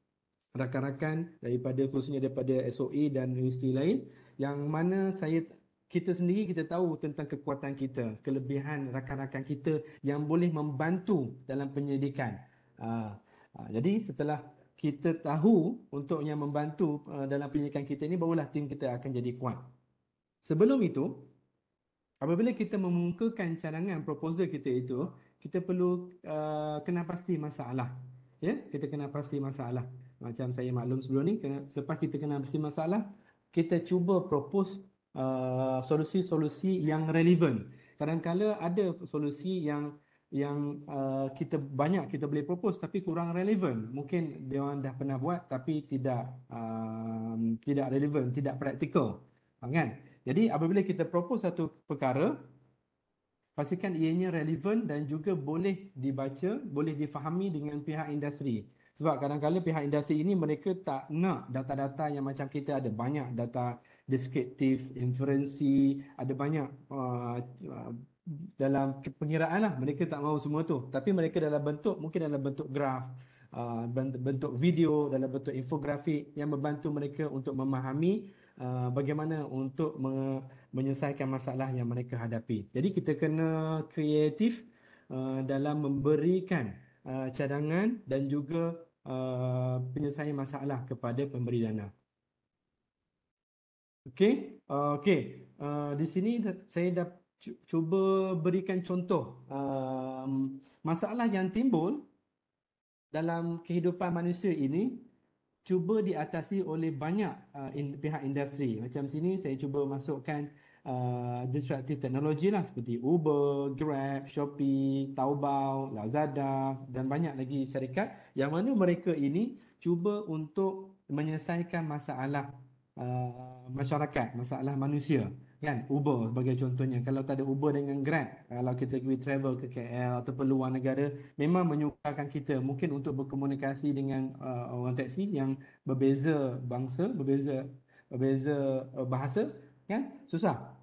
rakan-rakan daripada khususnya daripada SOE dan universiti lain yang mana saya kita sendiri kita tahu tentang kekuatan kita, kelebihan rakan-rakan kita yang boleh membantu dalam penyelidikan. Ha, ha, jadi setelah kita tahu untuk yang membantu uh, dalam penyelidikan kita ini barulah tim kita akan jadi kuat. Sebelum itu, apabila kita mengemukakan cadangan proposal kita itu, kita perlu uh, kena pasti masalah. Ya, kita kena pasti masalah. Macam saya maklum sebelum ni, selepas kita kena pasti masalah, kita cuba propose uh, solusi-solusi yang relevan. Kadang-kadang ada solusi yang yang uh, kita banyak kita boleh propose tapi kurang relevan mungkin dia orang dah pernah buat tapi tidak uh, tidak relevan tidak praktikal ah, kan jadi apabila kita propose satu perkara pastikan ianya relevan dan juga boleh dibaca boleh difahami dengan pihak industri sebab kadang-kadang pihak industri ini mereka tak nak data-data yang macam kita ada banyak data deskriptif inferensi ada banyak uh, uh dalam pengiraan lah mereka tak mahu semua tu tapi mereka dalam bentuk mungkin dalam bentuk graf uh, bentuk video dalam bentuk infografik yang membantu mereka untuk memahami uh, bagaimana untuk menyelesaikan masalah yang mereka hadapi jadi kita kena kreatif uh, dalam memberikan cadangan dan juga penyelesaian masalah kepada pemberi dana okey okey di sini saya dah cuba berikan contoh um, masalah yang timbul dalam kehidupan manusia ini cuba diatasi oleh banyak uh, in, pihak industri macam sini saya cuba masukkan uh, disruptive teknologi lah seperti Uber, Grab, Shopee, Taobao, Lazada dan banyak lagi syarikat yang mana mereka ini cuba untuk menyelesaikan masalah uh, masyarakat, masalah manusia kan Uber sebagai contohnya kalau tak ada Uber dengan Grab kalau kita pergi travel ke KL atau luar negara memang menyukarkan kita mungkin untuk berkomunikasi dengan uh, orang teksi yang berbeza bangsa berbeza berbeza uh, bahasa kan susah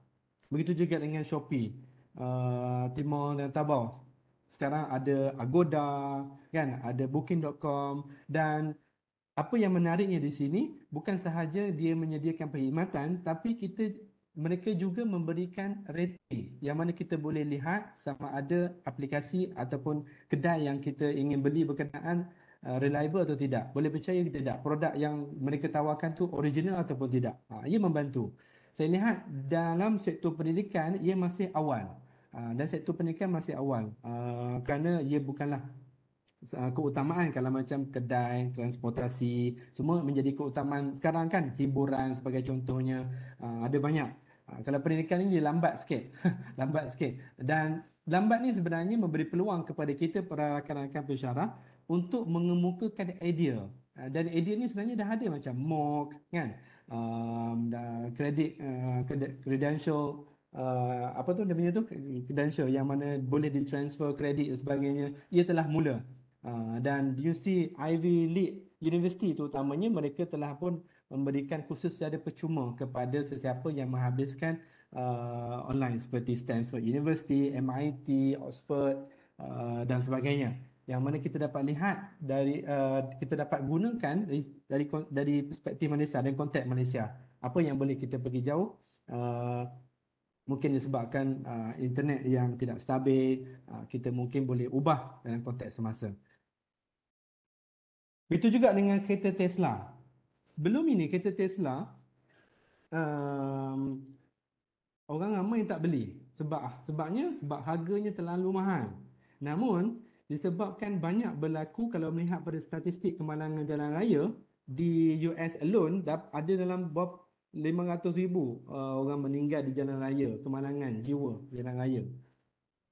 begitu juga dengan Shopee uh, Timor dan Tabau sekarang ada Agoda kan ada booking.com dan apa yang menariknya di sini bukan sahaja dia menyediakan perkhidmatan tapi kita mereka juga memberikan rating yang mana kita boleh lihat sama ada aplikasi ataupun kedai yang kita ingin beli berkenaan uh, reliable atau tidak. Boleh percaya ke tidak produk yang mereka tawarkan tu original ataupun tidak. Ha, ia membantu. Saya lihat dalam sektor pendidikan ia masih awal. Uh, dan sektor pendidikan masih awal uh, kerana ia bukanlah Ah, keutamaan kalau macam kedai, transportasi, semua menjadi keutamaan sekarang kan hiburan sebagai contohnya ah, ada banyak. Ah, kalau pendidikan ini dia lambat sikit, lambat sikit. Dan lambat ni sebenarnya memberi peluang kepada kita para rakan-rakan pensyarah untuk mengemukakan idea. dan idea ni sebenarnya dah ada macam MOOC kan, um, kredit, uh, credential, Uh, apa tu dia punya tu credential yang mana boleh ditransfer kredit dan sebagainya ia telah mula Ah, dan universiti Ivy League University itu utamanya mereka telah pun memberikan kursus secara percuma kepada sesiapa yang menghabiskan uh, online seperti Stanford University, MIT, Oxford uh, dan sebagainya. Yang mana kita dapat lihat dari uh, kita dapat gunakan dari, dari dari perspektif Malaysia dan konteks Malaysia. Apa yang boleh kita pergi jauh? Uh, mungkin disebabkan uh, internet yang tidak stabil uh, kita mungkin boleh ubah dalam konteks semasa. Itu juga dengan kereta Tesla. Sebelum ini kereta Tesla um, orang ramai tak beli sebab sebabnya sebab harganya terlalu mahal. Namun disebabkan banyak berlaku kalau melihat pada statistik kemalangan jalan raya di US alone ada dalam bab 500 ribu uh, orang meninggal di jalan raya, kemalangan jiwa jalan raya.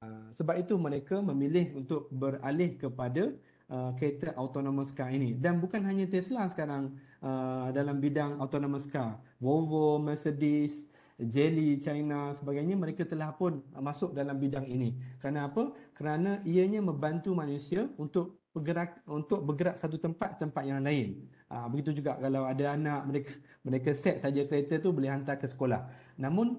Uh, sebab itu mereka memilih untuk beralih kepada Uh, kereta autonomous car ini dan bukan hanya Tesla sekarang uh, dalam bidang autonomous car Volvo, Mercedes, Jelly China sebagainya mereka telah pun masuk dalam bidang ini. Kerana apa? Kerana ianya membantu manusia untuk bergerak untuk bergerak satu tempat ke tempat yang lain. Uh, begitu juga kalau ada anak mereka mereka set saja kereta tu boleh hantar ke sekolah. Namun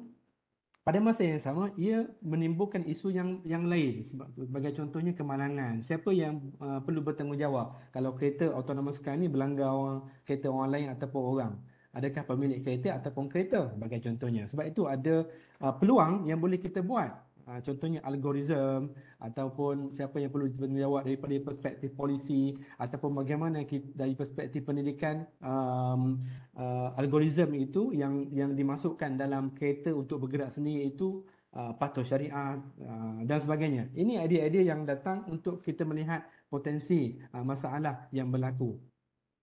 pada masa yang sama ia menimbulkan isu yang yang lain sebab sebagai contohnya kemalangan siapa yang uh, perlu bertanggungjawab kalau kereta autonomous car ni berlanggar orang, kereta orang lain ataupun orang adakah pemilik kereta ataupun kereta sebagai contohnya sebab itu ada uh, peluang yang boleh kita buat Ah, contohnya algoritma ataupun siapa yang perlu bertanggungjawab daripada perspektif polisi ataupun bagaimana kita, dari perspektif pendidikan um, uh, ah, algoritma itu yang yang dimasukkan dalam kereta untuk bergerak sendiri itu uh, patuh syariah uh, dan sebagainya. Ini idea-idea yang datang untuk kita melihat potensi uh, masalah yang berlaku.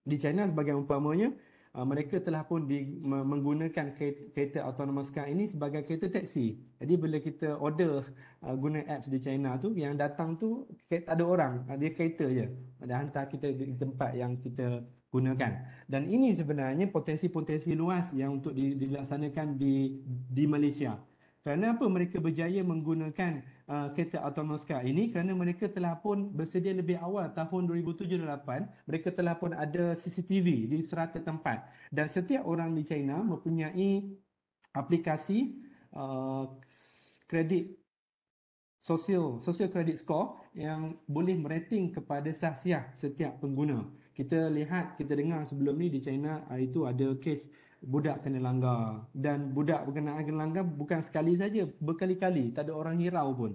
Di China sebagai umpamanya, uh, Ah, mereka telah pun di, menggunakan kereta autonomous car ini sebagai kereta taksi. Jadi bila kita order uh, guna apps di China tu yang datang tu tak ada orang, ah, dia kereta je. Dia hantar kita di tempat yang kita gunakan. Dan ini sebenarnya potensi-potensi luas yang untuk dilaksanakan di di Malaysia. Kenapa mereka berjaya menggunakan Ah, kereta autonomous car ini kerana mereka telah pun bersedia lebih awal tahun 2007 2078 mereka telah pun ada CCTV di serata tempat dan setiap orang di China mempunyai aplikasi ah, kredit sosial sosial kredit skor yang boleh merating kepada sahsiah setiap pengguna kita lihat kita dengar sebelum ni di China ah, itu ada kes budak kena langgar dan budak berkenaan kena langgar bukan sekali saja berkali-kali tak ada orang hirau pun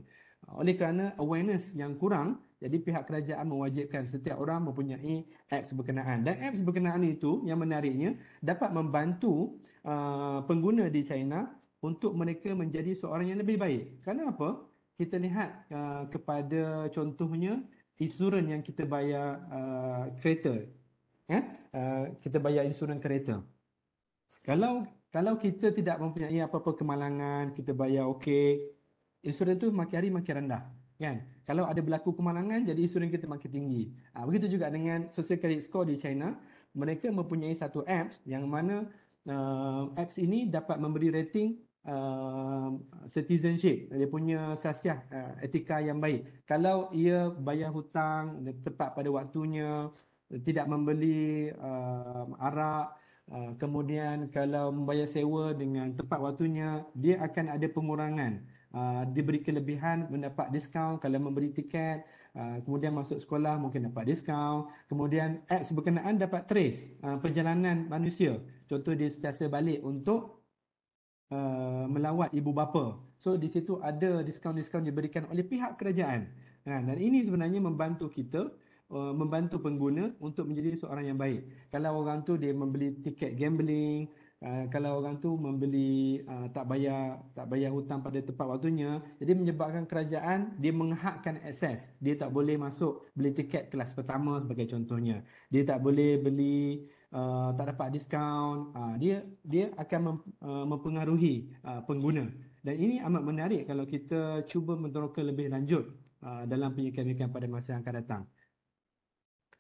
oleh kerana awareness yang kurang jadi pihak kerajaan mewajibkan setiap orang mempunyai apps berkenaan dan apps berkenaan itu yang menariknya dapat membantu uh, pengguna di China untuk mereka menjadi seorang yang lebih baik kerana apa kita lihat uh, kepada contohnya insurans yang kita bayar uh, kereta eh uh, kita bayar insurans kereta kalau kalau kita tidak mempunyai apa-apa kemalangan, kita bayar okey, insurans tu makin hari makin rendah. Kan? Kalau ada berlaku kemalangan, jadi insurans kita makin tinggi. Ha, begitu juga dengan social credit score di China, mereka mempunyai satu apps yang mana uh, apps ini dapat memberi rating uh, citizenship. Dia punya sasiah uh, eh, etika yang baik. Kalau ia bayar hutang tepat pada waktunya, tidak membeli uh, arak, Ah, kemudian kalau membayar sewa dengan tepat waktunya, dia akan ada pengurangan. Ah, diberi kelebihan mendapat diskaun kalau memberi tiket ah, kemudian masuk sekolah mungkin dapat diskaun kemudian apps berkenaan dapat trace perjalanan manusia contoh dia sentiasa balik untuk melawat ibu bapa so di situ ada diskaun-diskaun diberikan oleh pihak kerajaan dan ini sebenarnya membantu kita uh, membantu pengguna untuk menjadi seorang yang baik. Kalau orang tu dia membeli tiket gambling, uh, kalau orang tu membeli uh, tak bayar tak bayar hutang pada tepat waktunya, jadi menyebabkan kerajaan dia menghakkan akses. Dia tak boleh masuk beli tiket kelas pertama sebagai contohnya. Dia tak boleh beli uh, tak dapat diskaun. Uh, dia dia akan mem, uh, mempengaruhi uh, pengguna. Dan ini amat menarik kalau kita cuba meneroka lebih lanjut uh, dalam penyekatan pada masa yang akan datang.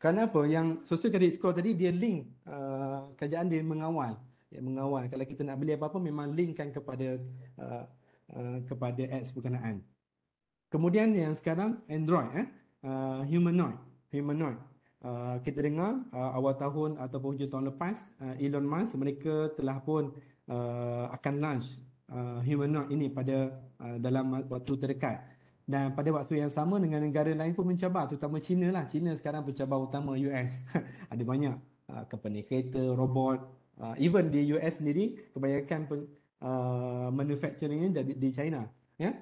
Kerana apa? Yang social credit score tadi dia link uh, kerajaan dia mengawal. Ya, mengawal. Kalau kita nak beli apa-apa memang linkkan kepada uh, uh, kepada ads berkenaan. Kemudian yang sekarang Android. Eh? Uh, humanoid. Humanoid. Uh, kita dengar uh, awal tahun ataupun hujung tahun lepas uh, Elon Musk mereka telah pun uh, akan launch uh, humanoid ini pada uh, dalam waktu terdekat. Dan pada waktu yang sama dengan negara lain pun mencabar, terutama China lah. China sekarang pencabar utama US. Ada banyak uh, company kereta, robot. Uh, even di US sendiri, kebanyakan pen, uh, manufacturing ini di, China. Ya?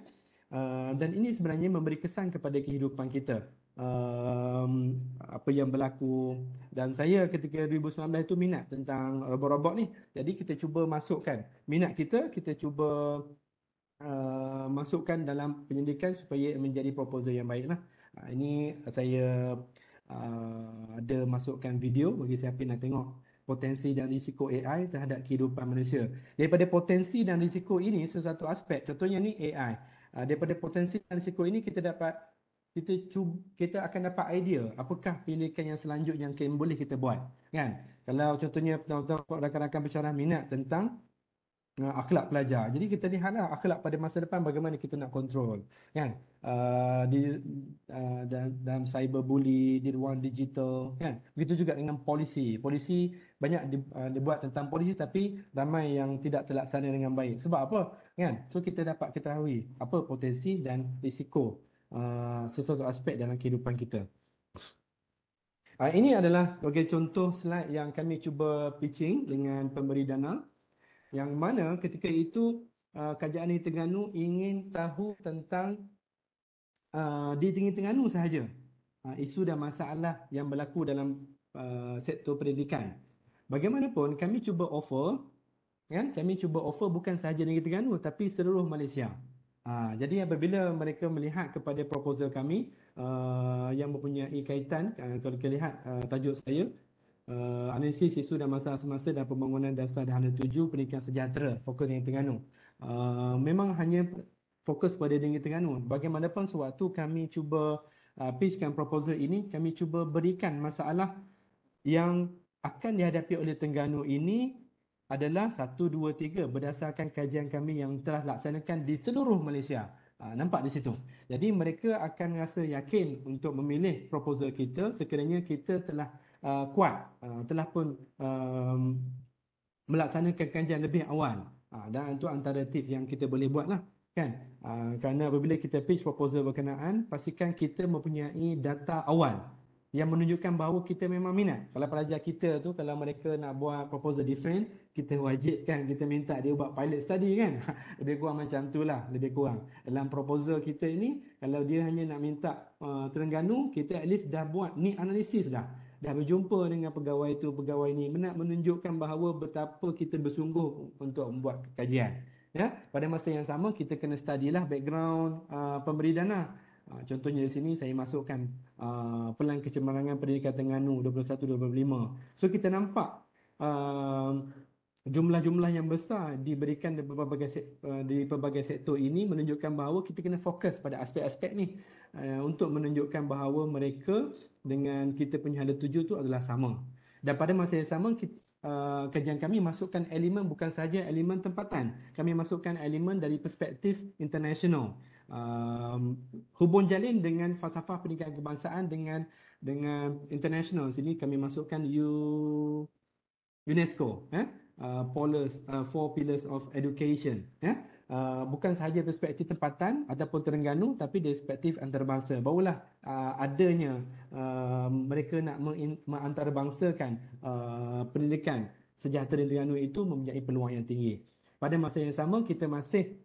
Uh, dan ini sebenarnya memberi kesan kepada kehidupan kita. Um, apa yang berlaku dan saya ketika 2019 itu minat tentang robot-robot ni jadi kita cuba masukkan minat kita kita cuba uh, masukkan dalam penyelidikan supaya menjadi proposal yang baik lah. Uh, ini saya uh, ada masukkan video bagi siapa nak tengok potensi dan risiko AI terhadap kehidupan manusia. Daripada potensi dan risiko ini sesuatu aspek, contohnya ni AI. Uh, daripada potensi dan risiko ini kita dapat kita cuba kita akan dapat idea apakah pilihan yang selanjutnya yang boleh kita buat kan kalau contohnya tuan-tuan rakan-rakan bercerah minat tentang uh, akhlak pelajar. Jadi kita lihatlah akhlak pada masa depan bagaimana kita nak kontrol kan uh, di uh, eh, dalam, dalam cyberbully di ruang digital kan. Begitu juga dengan polisi. Polisi banyak di, uh, dibuat tentang polisi tapi ramai yang tidak terlaksana dengan baik. Sebab apa? Kan? So kita dapat ketahui apa potensi dan risiko uh, sesuatu aspek dalam kehidupan kita. ini adalah sebagai contoh slide yang kami cuba pitching dengan pemberi dana yang mana ketika itu uh, kerajaan negeri Terengganu ingin tahu tentang uh, di negeri Terengganu sahaja uh, isu dan masalah yang berlaku dalam uh, sektor pendidikan bagaimanapun kami cuba offer kan kami cuba offer bukan sahaja negeri Terengganu tapi seluruh Malaysia Ha, jadi apabila mereka melihat kepada proposal kami uh, yang mempunyai kaitan uh, kalau kita lihat uh, tajuk saya uh, analisis isu dan masa semasa dan pembangunan dasar dan hana tujuh pendidikan sejahtera fokus dengan Terengganu. Uh, memang hanya fokus pada dengan Terengganu. Bagaimanapun sewaktu kami cuba uh, pitchkan proposal ini, kami cuba berikan masalah yang akan dihadapi oleh tengganu ini adalah 1, 2, 3 berdasarkan kajian kami yang telah laksanakan di seluruh Malaysia. nampak di situ. Jadi mereka akan rasa yakin untuk memilih proposal kita sekiranya kita telah uh, kuat uh, telah pun uh, melaksanakan kanjian lebih awal uh, dan itu antara tips yang kita boleh buat lah kan uh, kerana apabila kita pitch proposal berkenaan pastikan kita mempunyai data awal yang menunjukkan bahawa kita memang minat kalau pelajar kita tu kalau mereka nak buat proposal different kita wajibkan kita minta dia buat pilot study kan lebih kurang macam tu lah lebih kurang dalam proposal kita ini, kalau dia hanya nak minta uh, Terengganu kita at least dah buat ni analisis dah dah berjumpa dengan pegawai itu, pegawai ini nak menunjukkan bahawa betapa kita bersungguh untuk membuat kajian. Ya, pada masa yang sama kita kena lah background uh, pemberi dana. Lah. Uh, contohnya di sini saya masukkan uh, pelan kecemerlangan pendidikan Terengganu 21-25. So kita nampak uh, jumlah-jumlah yang besar diberikan di pelbagai uh, di pelbagai sektor ini menunjukkan bahawa kita kena fokus pada aspek-aspek ni uh, untuk menunjukkan bahawa mereka dengan kita punya hala tuju tu adalah sama. Dan pada masa yang sama, kita, uh, kajian kami masukkan elemen bukan sahaja elemen tempatan. Kami masukkan elemen dari perspektif international. Um, hubung jalin dengan falsafah peningkatan kebangsaan dengan dengan international. Sini kami masukkan U, UNESCO. Eh? Uh, polis, uh, four pillars of education. Eh? uh, bukan sahaja perspektif tempatan ataupun Terengganu tapi perspektif antarabangsa barulah uh, adanya uh, mereka nak mengantarabangsakan uh, pendidikan sejahtera Terengganu itu mempunyai peluang yang tinggi pada masa yang sama kita masih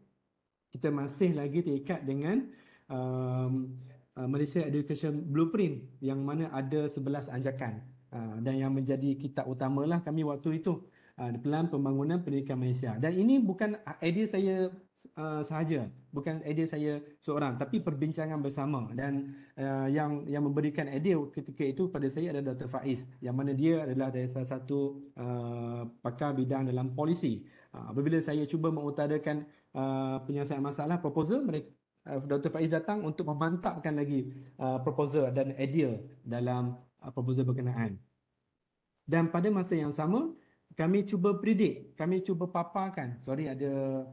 kita masih lagi terikat dengan um, Malaysia Education Blueprint yang mana ada 11 anjakan uh, dan yang menjadi kitab utamalah kami waktu itu uh, ah, pelan pembangunan pendidikan Malaysia dan ini bukan ah, idea saya uh, sahaja bukan idea saya seorang tapi perbincangan bersama dan uh, yang yang memberikan idea ketika itu pada saya adalah Dr Faiz yang mana dia adalah dari salah satu uh, pakar bidang dalam polisi apabila saya cuba mengutarakan uh, penyelesaian masalah proposal mereka Dr. Faiz datang untuk memantapkan lagi uh, proposal dan idea dalam uh, proposal berkenaan. Dan pada masa yang sama, kami cuba predict, kami cuba paparkan. Sorry ada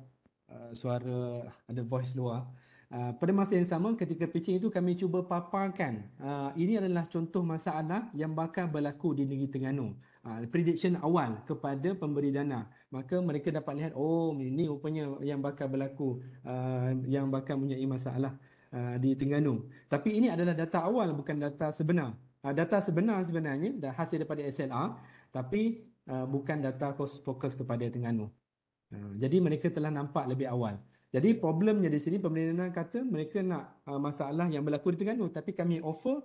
uh, suara, ada voice luar. Uh, pada masa yang sama ketika pitching itu kami cuba paparkan. Uh, ini adalah contoh masalah yang bakal berlaku di negeri Terengganu. Uh, prediction awal kepada pemberi dana. Maka mereka dapat lihat, oh ini rupanya yang bakal berlaku, uh, yang bakal mempunyai masalah uh, di Terengganu. Tapi ini adalah data awal bukan data sebenar. Uh, data sebenar sebenarnya dah hasil daripada SLR tapi Uh, bukan data fokus kepada Terengganu. Uh, jadi mereka telah nampak lebih awal. Jadi problemnya di sini pemerintah kata mereka nak uh, masalah yang berlaku di Terengganu tapi kami offer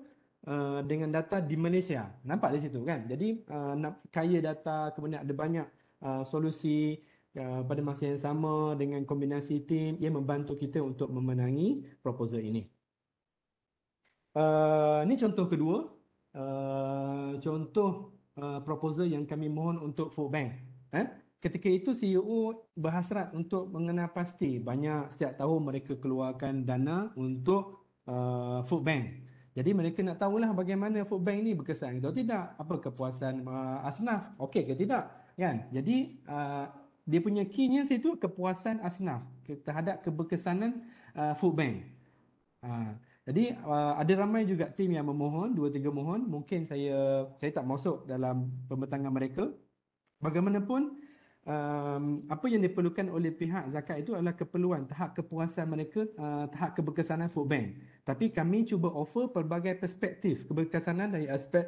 uh, dengan data di Malaysia. Nampak di situ kan? Jadi uh, nak kaya data kemudian ada banyak uh, solusi uh, pada masa yang sama dengan kombinasi tim yang membantu kita untuk memenangi proposal ini. Uh, ini contoh kedua. Uh, contoh Uh, proposal yang kami mohon untuk food bank. Eh? Ketika itu CEO berhasrat untuk mengenal pasti banyak setiap tahun mereka keluarkan dana untuk uh, food bank. Jadi mereka nak tahulah bagaimana food bank ini berkesan atau tidak. Apa kepuasan uh, asnaf? Okey ke tidak? Kan? Jadi uh, dia punya keynya situ kepuasan asnaf terhadap keberkesanan uh, food bank. Uh, jadi uh, ada ramai juga tim yang memohon, dua tiga mohon, mungkin saya saya tak masuk dalam pembentangan mereka. Bagaimanapun um, apa yang diperlukan oleh pihak zakat itu adalah keperluan tahap kepuasan mereka, uh, tahap keberkesanan food bank. Tapi kami cuba offer pelbagai perspektif keberkesanan dari aspek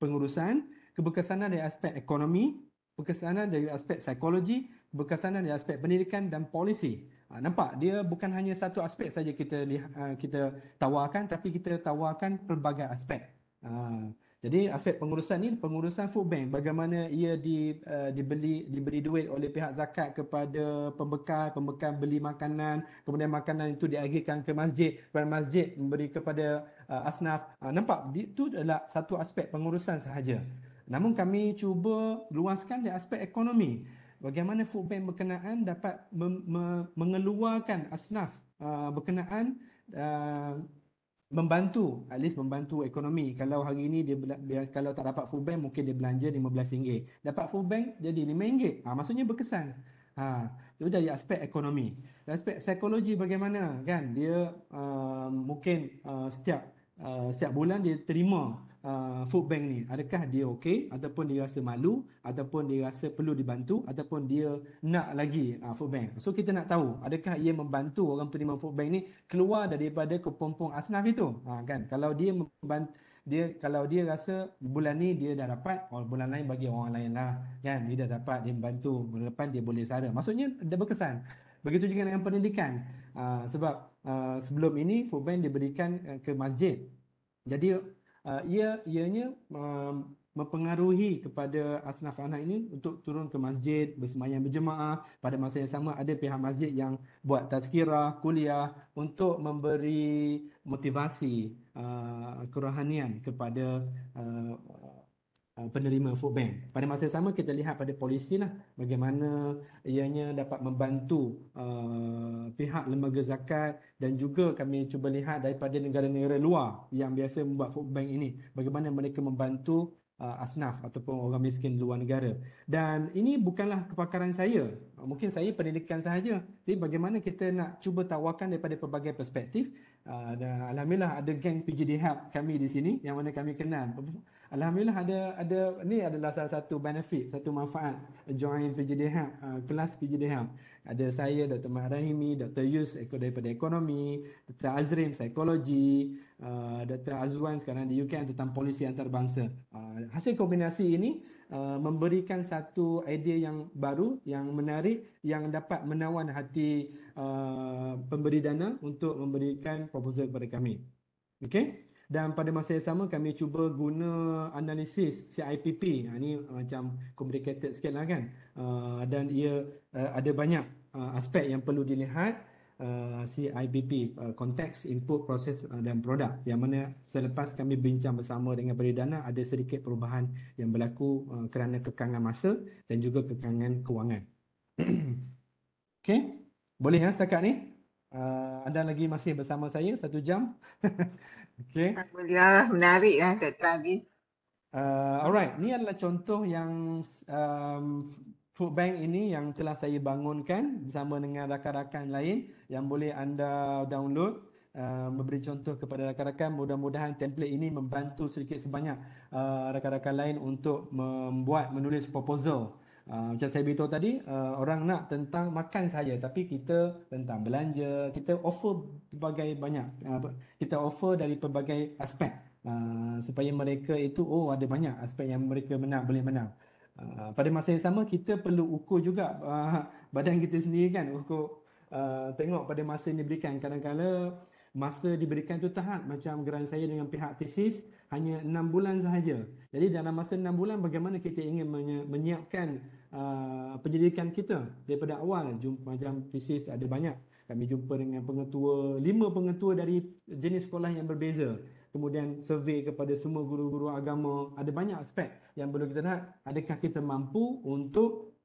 pengurusan, keberkesanan dari aspek ekonomi, keberkesanan dari aspek psikologi, keberkesanan dari aspek pendidikan dan polisi. Ha, nampak dia bukan hanya satu aspek saja kita lihat ha, kita tawarkan tapi kita tawarkan pelbagai aspek ha, jadi aspek pengurusan ini, pengurusan food bank bagaimana ia di eh, dibeli diberi duit oleh pihak zakat kepada pembekal pembekal beli makanan kemudian makanan itu diagihkan ke masjid dan masjid memberi kepada eh, asnaf nampak itu adalah satu aspek pengurusan sahaja namun kami cuba luaskan di aspek ekonomi bagaimana food bank berkenaan dapat mengeluarkan asnaf uh, berkenaan uh, membantu at least membantu ekonomi kalau hari ini dia kalau tak dapat food bank mungkin dia belanja RM15 dapat food bank jadi RM5 ha, ah, maksudnya berkesan ha itu dari aspek ekonomi dari aspek psikologi bagaimana kan dia uh, mungkin uh, setiap uh, setiap bulan dia terima uh, food bank ni adakah dia okey ataupun dia rasa malu ataupun dia rasa perlu dibantu ataupun dia nak lagi uh, food bank so kita nak tahu adakah ia membantu orang penerima food bank ni keluar daripada kepompong asnaf itu ha, kan kalau dia membantu dia kalau dia rasa bulan ni dia dah dapat or bulan lain bagi orang lain lah kan dia dah dapat dia membantu bulan depan dia boleh sara maksudnya ada berkesan begitu juga dengan pendidikan uh, sebab uh, sebelum ini food bank diberikan uh, ke masjid jadi Ah, ia ianya ah, mempengaruhi kepada asnaf anak ini untuk turun ke masjid bersemayam berjemaah pada masa yang sama ada pihak masjid yang buat tazkirah kuliah untuk memberi motivasi ah, kerohanian kepada Uh, penerima food bank. Pada masa yang sama kita lihat pada polisi lah bagaimana ianya dapat membantu uh, pihak lembaga zakat dan juga kami cuba lihat daripada negara-negara luar yang biasa membuat food bank ini bagaimana mereka membantu uh, asnaf ataupun orang miskin luar negara. Dan ini bukanlah kepakaran saya. Uh, mungkin saya pendidikan sahaja. Jadi bagaimana kita nak cuba tawarkan daripada pelbagai perspektif. Uh, dan Alhamdulillah ada geng PGD Help kami di sini yang mana kami kenal. Alhamdulillah ada, ada ini adalah salah satu benefit, satu manfaat join PGD Help, uh, kelas PGD Help. Ada saya, Dr. Mahrahimi, Dr. Yus, daripada ekonomi, Dr. Azrim, psikologi, uh, ah, Dr. Azwan sekarang di UK tentang polisi antarabangsa. Uh, hasil kombinasi ini uh, memberikan satu idea yang baru, yang menarik, yang dapat menawan hati uh, pemberi dana untuk memberikan proposal kepada kami. Okay? Dan pada masa yang sama kami cuba guna analisis CIPP. Ha, ini macam complicated sikit lah kan. Uh, dan ia uh, ada banyak uh, aspek yang perlu dilihat CIPP eh, konteks eh, input proses eh, dan produk yang mana selepas kami bincang bersama dengan Perdana ada sedikit perubahan yang berlaku kerana kekangan masa dan juga kekangan kewangan. Okey. Boleh ya setakat ni? Uh, anda lagi masih bersama saya satu jam. Okey. Ya, lah. menarik lah tak tadi. Uh, alright, ni adalah contoh yang um, food bank ini yang telah saya bangunkan bersama dengan rakan-rakan lain yang boleh anda download uh, memberi contoh kepada rakan-rakan mudah-mudahan template ini membantu sedikit sebanyak uh, rakan-rakan lain untuk membuat menulis proposal Uh, macam saya beritahu tadi, uh, orang nak tentang makan saja tapi kita tentang belanja, kita offer berbagai banyak. Uh, kita offer dari pelbagai aspek uh, supaya mereka itu, oh ada banyak aspek yang mereka menang, boleh menang. Ah, pada masa yang sama kita perlu ukur juga uh, badan kita sendiri kan ukur uh, tengok pada masa yang diberikan kadang-kadang masa diberikan tu tahap macam geran saya dengan pihak tesis hanya enam bulan sahaja. Jadi dalam masa enam bulan bagaimana kita ingin menyiapkan uh, penyelidikan kita daripada awal jumpa macam tesis ada banyak kami jumpa dengan pengetua, lima pengetua dari jenis sekolah yang berbeza kemudian survey kepada semua guru-guru agama ada banyak aspek yang perlu kita lihat adakah kita mampu untuk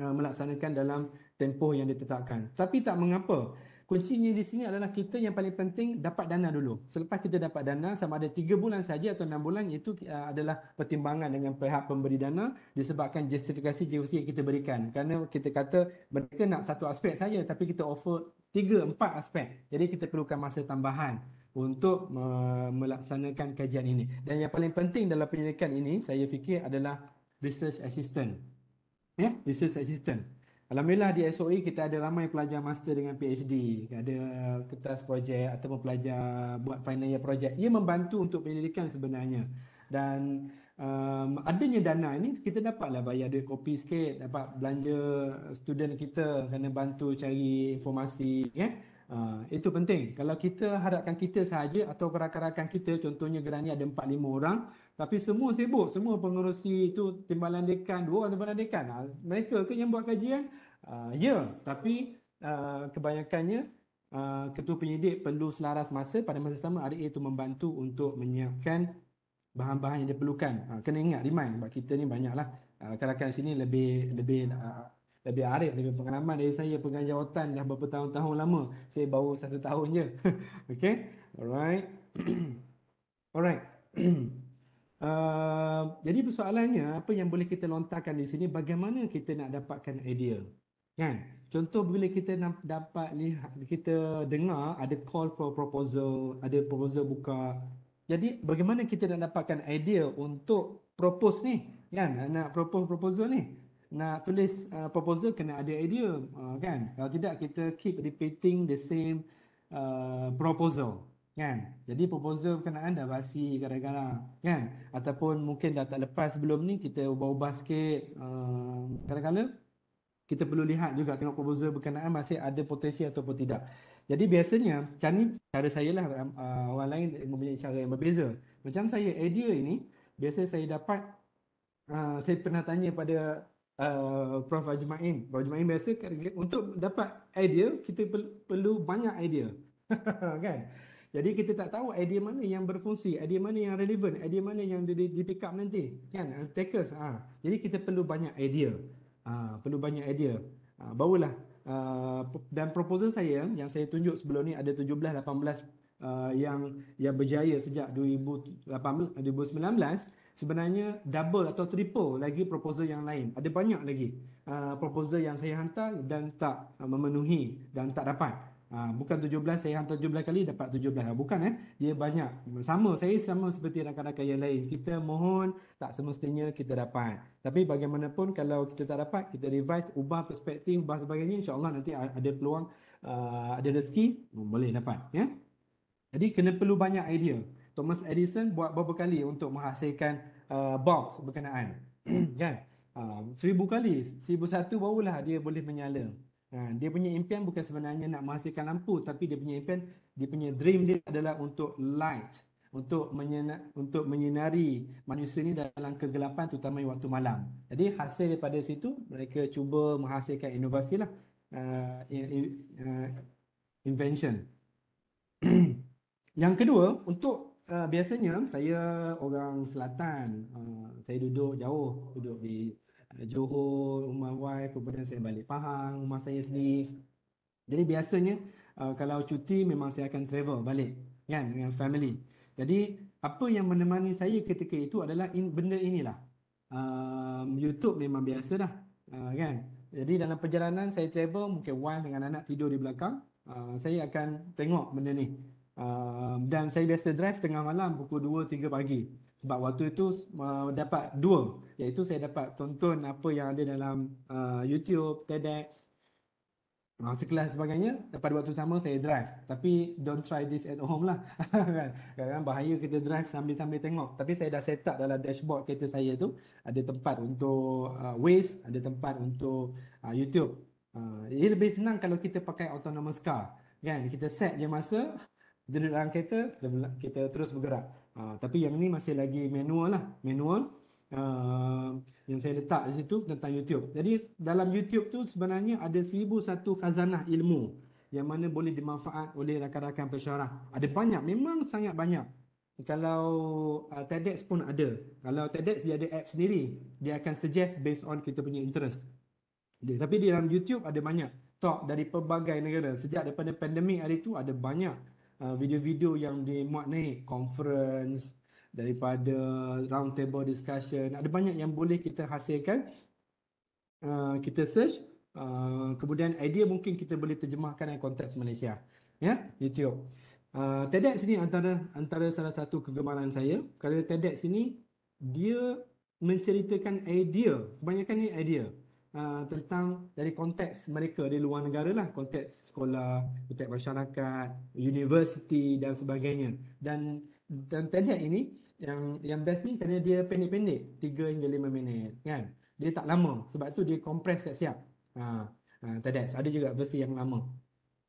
uh, melaksanakan dalam tempoh yang ditetapkan tapi tak mengapa kuncinya di sini adalah kita yang paling penting dapat dana dulu selepas kita dapat dana sama ada 3 bulan saja atau 6 bulan itu uh, adalah pertimbangan dengan pihak pemberi dana disebabkan justifikasi JOC yang kita berikan kerana kita kata mereka nak satu aspek saja tapi kita offer tiga empat aspek jadi kita perlukan masa tambahan untuk uh, melaksanakan kajian ini. Dan yang paling penting dalam penyelidikan ini saya fikir adalah research assistant. Ya, yeah? research assistant. Alhamdulillah di SOE kita ada ramai pelajar master dengan PhD, ada kertas projek ataupun pelajar buat final year project. Ia membantu untuk penyelidikan sebenarnya. Dan um, adanya dana ini kita dapatlah bayar duit kopi sikit, dapat belanja student kita kena bantu cari informasi, ya. Yeah? Uh, itu penting. Kalau kita harapkan kita sahaja atau rakan-rakan kita, contohnya gerani ada 4-5 orang, tapi semua sibuk, semua pengurusi itu timbalan dekan, dua orang timbalan dekan. Uh, mereka ke yang buat kajian? Uh, ya, tapi uh, kebanyakannya uh, ketua penyidik perlu selaras masa pada masa sama RA itu membantu untuk menyiapkan bahan-bahan yang diperlukan. Uh, kena ingat, remind buat kita ni banyaklah. Uh, rakan-rakan sini lebih lebih uh, lebih arif lebih pengalaman dari saya pegang jawatan dah berapa tahun-tahun lama saya baru satu tahun je okay alright alright uh, jadi persoalannya apa yang boleh kita lontarkan di sini bagaimana kita nak dapatkan idea kan contoh bila kita dapat lihat kita dengar ada call for proposal ada proposal buka jadi bagaimana kita nak dapatkan idea untuk propose ni kan nak propose proposal ni nak tulis uh, proposal kena ada idea uh, kan kalau tidak kita keep repeating the same uh, proposal kan jadi proposal kena ada basi kadang-kadang kan ataupun mungkin dah tak lepas sebelum ni kita ubah-ubah sikit uh, kadang-kadang kita perlu lihat juga tengok proposal berkenaan masih ada potensi ataupun tidak jadi biasanya macam ni cara saya lah um, uh, orang lain mempunyai cara yang berbeza macam saya idea ini biasa saya dapat uh, saya pernah tanya pada uh, Prof. Ajmain. Prof. Ajmain biasa untuk dapat idea, kita perlu banyak idea. kan? Jadi kita tak tahu idea mana yang berfungsi, idea mana yang relevan, idea mana yang di, di, di pick up nanti. Kan? Uh, takers. Ha. Jadi kita perlu banyak idea. Ha, perlu banyak idea. Ha, barulah. Uh, dan proposal saya yang saya tunjuk sebelum ni ada 17-18 uh, yang yang berjaya sejak 2018, 2019 sebenarnya double atau triple lagi proposal yang lain. Ada banyak lagi uh, proposal yang saya hantar dan tak uh, memenuhi dan tak dapat. Uh, bukan 17, saya hantar 17 kali dapat 17. Uh, bukan eh. Dia banyak. Sama, saya sama seperti rakan-rakan yang lain. Kita mohon tak semestinya kita dapat. Tapi bagaimanapun kalau kita tak dapat, kita revise, ubah perspektif, ubah sebagainya. InsyaAllah nanti ada peluang, uh, ada rezeki, boleh dapat. Ya? Yeah? Jadi kena perlu banyak idea. Thomas Edison buat berapa kali untuk menghasilkan uh, bulb berkenaan kan uh, seribu kali seribu satu barulah dia boleh menyala uh, dia punya impian bukan sebenarnya nak menghasilkan lampu tapi dia punya impian dia punya dream dia adalah untuk light untuk menyinari, untuk menyinari manusia ni dalam kegelapan terutamanya waktu malam. Jadi hasil daripada situ mereka cuba menghasilkan inovasi lah uh, in, uh, invention. Yang kedua untuk uh, biasanya saya orang selatan. Uh, saya duduk jauh, duduk di uh, Johor, rumah wife, kemudian saya balik Pahang, rumah saya sendiri. Jadi biasanya uh, kalau cuti memang saya akan travel balik kan dengan family. Jadi apa yang menemani saya ketika itu adalah in, benda inilah. Um, YouTube memang biasa dah uh, kan. Jadi dalam perjalanan saya travel mungkin wife dengan anak tidur di belakang, uh, saya akan tengok benda ni. Um, dan saya biasa drive tengah malam pukul 2 3 pagi sebab waktu itu uh, dapat dua iaitu saya dapat tonton apa yang ada dalam uh, YouTube, TEDx uh, sekelas sebagainya pada waktu sama saya drive tapi don't try this at home lah kan bahaya kita drive sambil-sambil tengok tapi saya dah set up dalam dashboard kereta saya tu ada tempat untuk uh, Waze ada tempat untuk uh, YouTube uh, ia lebih senang kalau kita pakai autonomous car kan kita set je masa kita duduk dalam kereta, kita, kita terus bergerak. Uh, tapi yang ni masih lagi manual lah. Manual uh, yang saya letak di situ tentang YouTube. Jadi dalam YouTube tu sebenarnya ada satu khazanah ilmu yang mana boleh dimanfaat oleh rakan-rakan pesyarah. Ada banyak, memang sangat banyak. Kalau uh, TEDx pun ada. Kalau TEDx dia ada app sendiri. Dia akan suggest based on kita punya interest. Dia, tapi di dalam YouTube ada banyak talk dari pelbagai negara. Sejak daripada pandemik hari tu ada banyak Uh, video-video yang dimuat ni conference daripada round table discussion ada banyak yang boleh kita hasilkan uh, kita search uh, kemudian idea mungkin kita boleh terjemahkan dalam konteks Malaysia ya yeah? YouTube uh, TEDx sini antara antara salah satu kegemaran saya kerana TEDx sini dia menceritakan idea kebanyakan ni idea uh, tentang dari konteks mereka di luar negara lah konteks sekolah konteks masyarakat universiti dan sebagainya dan dan tajuk ini yang yang best ni kerana dia pendek-pendek 3 hingga 5 minit kan dia tak lama sebab tu dia compress siap-siap ha uh, uh, ada juga versi yang lama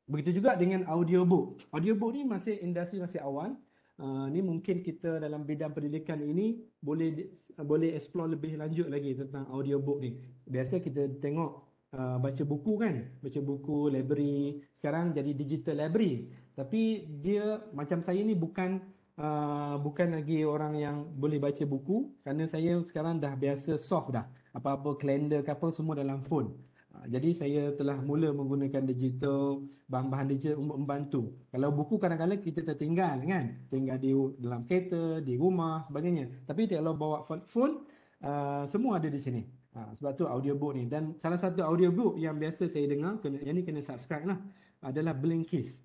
begitu juga dengan audiobook audiobook ni masih industri masih awal Ah, ni mungkin kita dalam bidang pendidikan ini boleh boleh explore lebih lanjut lagi tentang audiobook ni. Biasa kita tengok uh, baca buku kan, baca buku library, sekarang jadi digital library. Tapi dia macam saya ni bukan uh, bukan lagi orang yang boleh baca buku kerana saya sekarang dah biasa soft dah. Apa-apa kalender ke apa semua dalam phone. Ha, jadi saya telah mula menggunakan digital, bahan-bahan digital untuk membantu. Kalau buku kadang-kadang kita tertinggal kan, tinggal di dalam kereta, di rumah sebagainya. Tapi kalau bawa phone, uh, semua ada di sini. Uh, sebab tu audiobook ni. Dan salah satu audiobook yang biasa saya dengar, kena, yang ni kena subscribe lah, adalah Blinkist.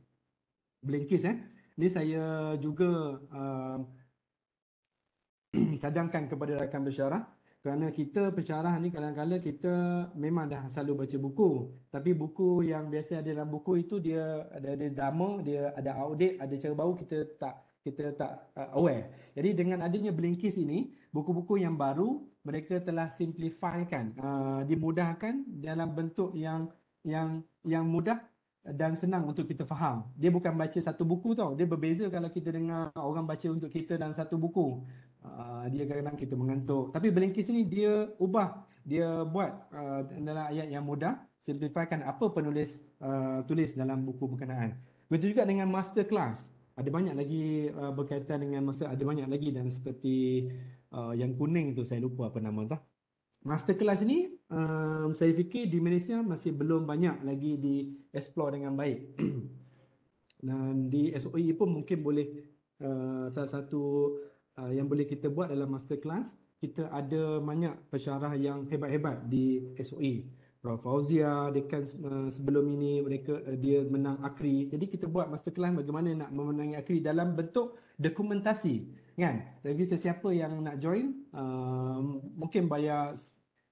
Blinkist eh. Ni saya juga uh, cadangkan kepada rakan bersyarah kerana kita pencarah ni kadang-kadang kita memang dah selalu baca buku tapi buku yang biasa ada dalam buku itu dia ada ada drama dia ada update ada cara baru kita tak kita tak uh, aware. Jadi dengan adanya Blinkis ini, buku-buku yang baru mereka telah simplifikan, uh, dimudahkan dalam bentuk yang yang yang mudah dan senang untuk kita faham. Dia bukan baca satu buku tau. Dia berbeza kalau kita dengar orang baca untuk kita dalam satu buku. Ah, dia kadang-kadang kita mengantuk. Tapi Blinkist ni dia ubah, dia buat uh, dalam ayat yang mudah, simplifikan apa penulis uh, tulis dalam buku berkenaan. Begitu juga dengan masterclass. Ada banyak lagi uh, berkaitan dengan master, ada banyak lagi dan seperti uh, yang kuning tu saya lupa apa nama tu. Masterclass class ni um, saya fikir di Malaysia masih belum banyak lagi di explore dengan baik. dan di SOE pun mungkin boleh uh, salah satu uh, yang boleh kita buat dalam masterclass kita ada banyak pensyarah yang hebat-hebat di SOE Prof. Fauzia, dekan eh, sebelum ini mereka eh, dia menang akri. Jadi kita buat masterclass bagaimana nak memenangi akri dalam bentuk dokumentasi. Kan? Jadi sesiapa yang nak join, uh, mungkin bayar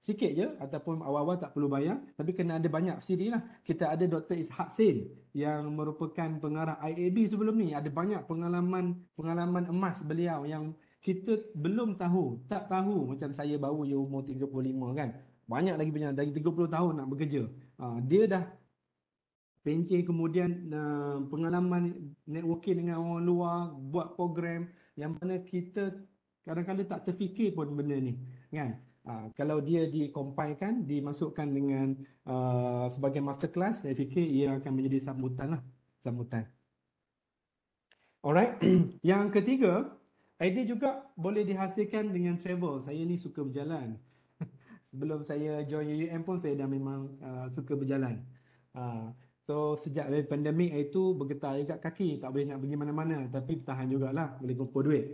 sikit je ataupun awal-awal tak perlu bayar tapi kena ada banyak CD lah. Kita ada Dr. Ishak Sin yang merupakan pengarah IAB sebelum ni. Ada banyak pengalaman pengalaman emas beliau yang kita belum tahu, tak tahu macam saya baru je umur 35 kan. Banyak lagi punya dari 30 tahun nak bekerja. Ha, dia dah pencing kemudian ha, pengalaman networking dengan orang luar, buat program yang mana kita kadang-kadang tak terfikir pun benda ni kan Ha, kalau dia dikompilkan, dimasukkan dengan uh, sebagai masterclass, saya fikir ia akan menjadi sambutan lah. Sambutan. Alright. Yang ketiga, idea juga boleh dihasilkan dengan travel. Saya ni suka berjalan. Sebelum saya join UUM pun, saya dah memang uh, suka berjalan. Uh, so, sejak pandemik itu, bergetar juga kaki. Tak boleh nak pergi mana-mana. Tapi, bertahan jugalah. Boleh kumpul duit.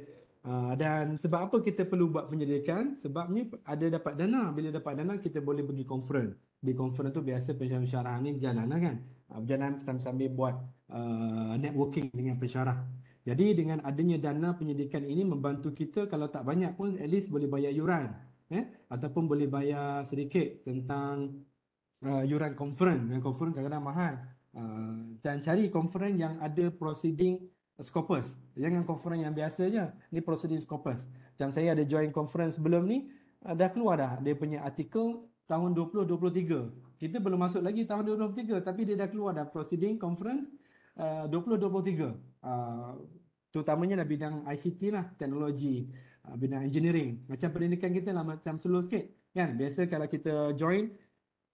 Ah, dan sebab apa kita perlu buat penyediakan? Sebabnya ada dapat dana. Bila dapat dana, kita boleh pergi conference. Di conference tu biasa pensyarah-pensyarah ni berjalan lah kan. Uh, berjalan sambil-sambil buat uh, networking dengan pensyarah. Jadi dengan adanya dana penyelidikan ini membantu kita kalau tak banyak pun at least boleh bayar yuran. Eh? Ataupun boleh bayar sedikit tentang uh, yuran conference. Yang conference kadang-kadang mahal. Uh, dan cari conference yang ada proceeding Scopus. Jangan conference yang biasa je. Ni proceeding Scopus. Macam saya ada join conference sebelum ni, ah, dah keluar dah dia punya artikel tahun 2023. Kita belum masuk lagi tahun 2023 tapi dia dah keluar dah proceeding conference uh, 2023. Uh, terutamanya dalam bidang ICT lah, teknologi, uh, bidang engineering. Macam pendidikan kita lah macam slow sikit. Kan? Biasa kalau kita join,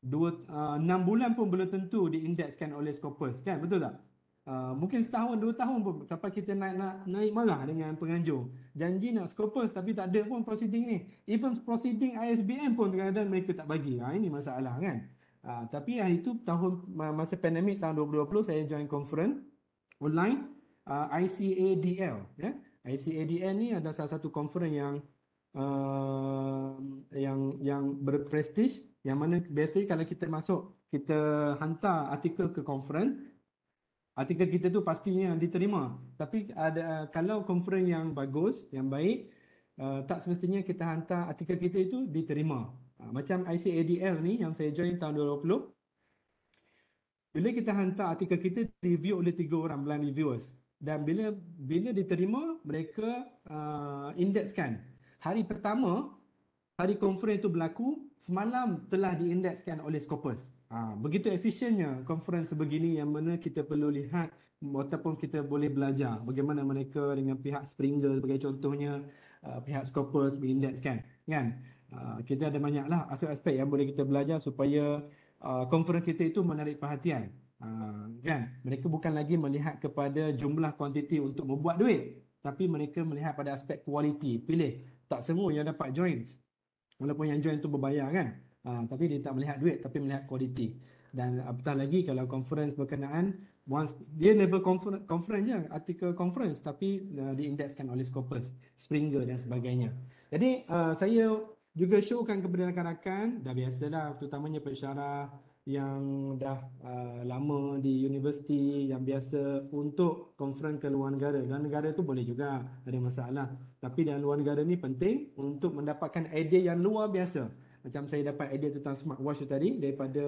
dua, uh, bulan pun belum tentu diindekskan oleh Scopus. Kan? Betul tak? Ah, mungkin setahun dua tahun pun sampai kita nak nak naik malah dengan penganjur janji nak scopus tapi tak ada pun proceeding ni even proceeding ISBN pun kadang-kadang mereka tak bagi ha, ini masalah kan ha, tapi hari itu tahun masa pandemik tahun 2020 saya join conference online uh, ICADL ya yeah? ICADL ni ada salah satu conference yang uh, yang yang berprestij yang mana biasanya kalau kita masuk kita hantar artikel ke conference artikel kita tu pastinya diterima. Tapi ada eh, kalau konferen yang bagus, yang baik, uh, tak semestinya kita hantar artikel kita itu diterima. Uh, macam ICADL ni yang saya join tahun 2020. Bila kita hantar artikel kita review oleh tiga orang blind reviewers dan bila bila diterima mereka uh, eh, indekskan. Hari pertama hari konferen itu berlaku, semalam telah diindekskan oleh Scopus. Ha, begitu efisiennya conference sebegini yang mana kita perlu lihat ataupun kita boleh belajar bagaimana mereka dengan pihak Springer sebagai contohnya uh, pihak Scopus Index kan kan uh, kita ada banyaklah aspek-aspek yang boleh kita belajar supaya uh, conference kita itu menarik perhatian uh, kan mereka bukan lagi melihat kepada jumlah kuantiti untuk membuat duit tapi mereka melihat pada aspek kualiti pilih tak semua yang dapat join walaupun yang join tu berbayar kan Ah, tapi dia tak melihat duit tapi melihat kualiti dan apatah lagi kalau conference berkenaan once dia level conference conference je artikel conference tapi uh, eh, diindekskan oleh Scopus Springer dan sebagainya jadi uh, saya juga showkan kepada rakan-rakan dah biasa biasalah terutamanya pensyarah yang dah uh, lama di universiti yang biasa untuk conference ke luar negara dan negara tu boleh juga ada masalah tapi dalam luar negara ni penting untuk mendapatkan idea yang luar biasa macam saya dapat idea tentang smartwatch tu tadi daripada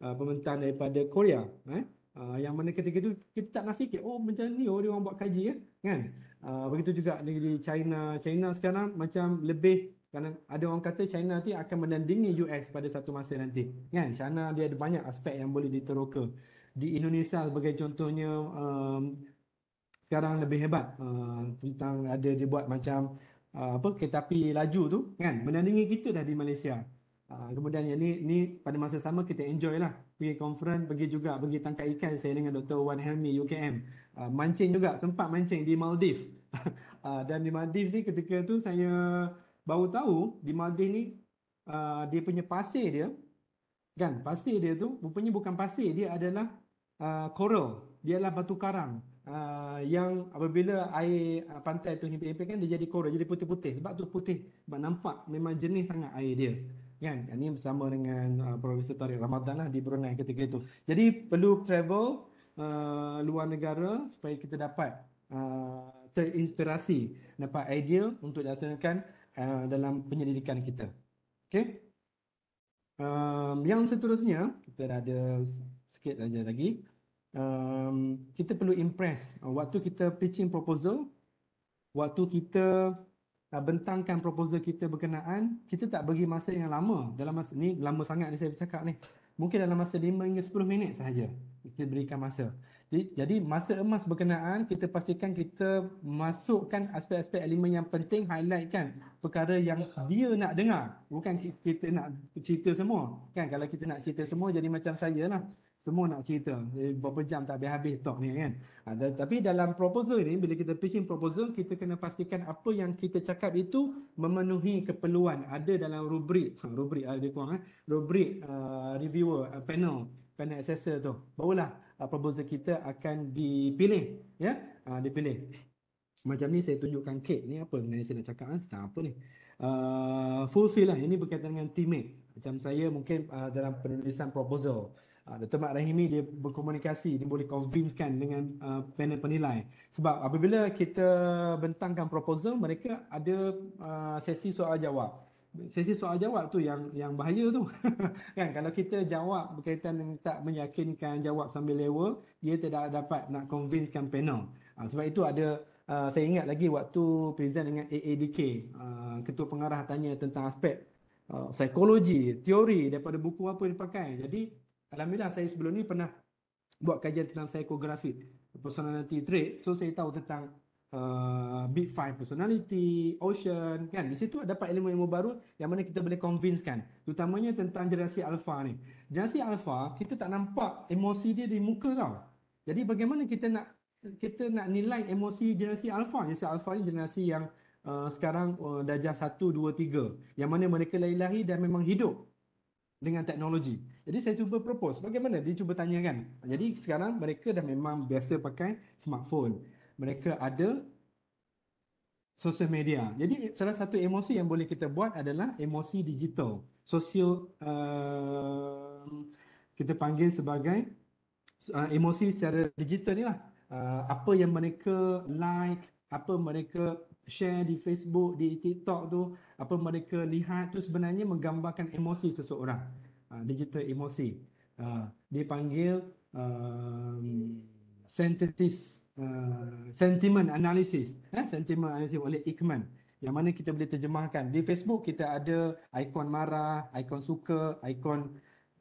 uh, pementan daripada Korea eh? uh, yang mana ketika tu kita tak nak fikir oh macam ni oh, dia orang buat kaji ya? kan uh, begitu juga di China China sekarang macam lebih kerana ada orang kata China nanti akan menandingi US pada satu masa nanti kan China dia ada banyak aspek yang boleh diteroka di Indonesia sebagai contohnya um, sekarang lebih hebat uh, tentang ada dibuat macam uh, apa kereta api laju tu kan menandingi kita dah di Malaysia. Uh, kemudian yang ni, ni pada masa sama kita enjoy lah pergi conference, pergi juga pergi tangkap ikan saya dengan Dr. Wan Helmi UKM uh, ah, mancing juga, sempat mancing di Maldives uh, dan di Maldives ni ketika tu saya baru tahu di Maldives ni uh, dia punya pasir dia kan pasir dia tu rupanya bukan pasir dia adalah uh, coral dia adalah batu karang uh, yang apabila air ah, pantai tu himpit-himpit kan dia jadi korek jadi putih-putih sebab tu putih sebab nampak memang jenis sangat air dia kan ini bersama dengan uh, ah, Profesor Tariq Ramadan lah di Brunei ketika itu jadi perlu travel uh, luar negara supaya kita dapat uh, terinspirasi dapat idea untuk dilaksanakan uh, dalam penyelidikan kita okay um, yang seterusnya kita ada sikit saja lagi um, kita perlu impress ah, waktu kita pitching proposal waktu kita uh, bentangkan proposal kita berkenaan kita tak bagi masa yang lama dalam masa ni lama sangat ni saya bercakap ni mungkin dalam masa 5 hingga 10 minit sahaja kita berikan masa jadi, jadi masa emas berkenaan kita pastikan kita masukkan aspek-aspek elemen yang penting highlightkan perkara yang dia nak dengar bukan kita nak cerita semua kan kalau kita nak cerita semua jadi macam saya lah semua nak cerita berapa jam tak habis-habis talk ni kan ha, tapi dalam proposal ni bila kita pitching proposal kita kena pastikan apa yang kita cakap itu memenuhi keperluan ada dalam rubrik ha, rubrik lebih kurang eh? rubrik uh, reviewer uh, panel panel assessor tu barulah uh, proposal kita akan dipilih ya yeah? Ha, uh, dipilih macam ni saya tunjukkan kek ni apa yang saya nak cakap kan? Eh? tentang apa ni uh, fulfill lah ini berkaitan dengan teammate macam saya mungkin uh, dalam penulisan proposal Ah, Dr. Mat Rahim dia berkomunikasi, dia boleh convincekan dengan uh, panel penilai. Sebab apabila kita bentangkan proposal, mereka ada uh, sesi soal jawab. Sesi soal jawab tu yang yang bahaya tu. kan kalau kita jawab berkaitan yang tak meyakinkan jawab sambil lewa, dia tidak dapat nak convincekan panel. Uh, sebab itu ada uh, saya ingat lagi waktu present dengan AADK, uh, ketua pengarah tanya tentang aspek uh, psikologi, teori daripada buku apa yang dipakai. Jadi Alhamdulillah saya sebelum ni pernah buat kajian tentang psychographic personality trait. So saya tahu tentang uh, big five personality, ocean kan. Di situ ada dapat ilmu-ilmu baru yang mana kita boleh convince kan. Terutamanya tentang generasi alpha ni. Generasi alpha kita tak nampak emosi dia di muka tau. Jadi bagaimana kita nak kita nak nilai emosi generasi alpha. Generasi alpha ni generasi yang uh, sekarang uh, darjah 1, 2, 3. Yang mana mereka lahir-lahir dan memang hidup dengan teknologi. Jadi saya cuba propose bagaimana dia cuba tanyakan. Jadi sekarang mereka dah memang biasa pakai smartphone. Mereka ada sosial media. Jadi salah satu emosi yang boleh kita buat adalah emosi digital. Sosial uh, ehm, kita panggil sebagai uh, emosi secara digital ni lah. Uh, apa yang mereka like, apa mereka share di Facebook, di TikTok tu apa mereka lihat tu sebenarnya menggambarkan emosi seseorang. Uh, digital emosi. Uh, ah, dia panggil um, synthesis, uh, ah, sentiment analysis. Eh? Sentiment analysis oleh Ekman. Yang mana kita boleh terjemahkan. Di Facebook kita ada ikon marah, ikon suka, ikon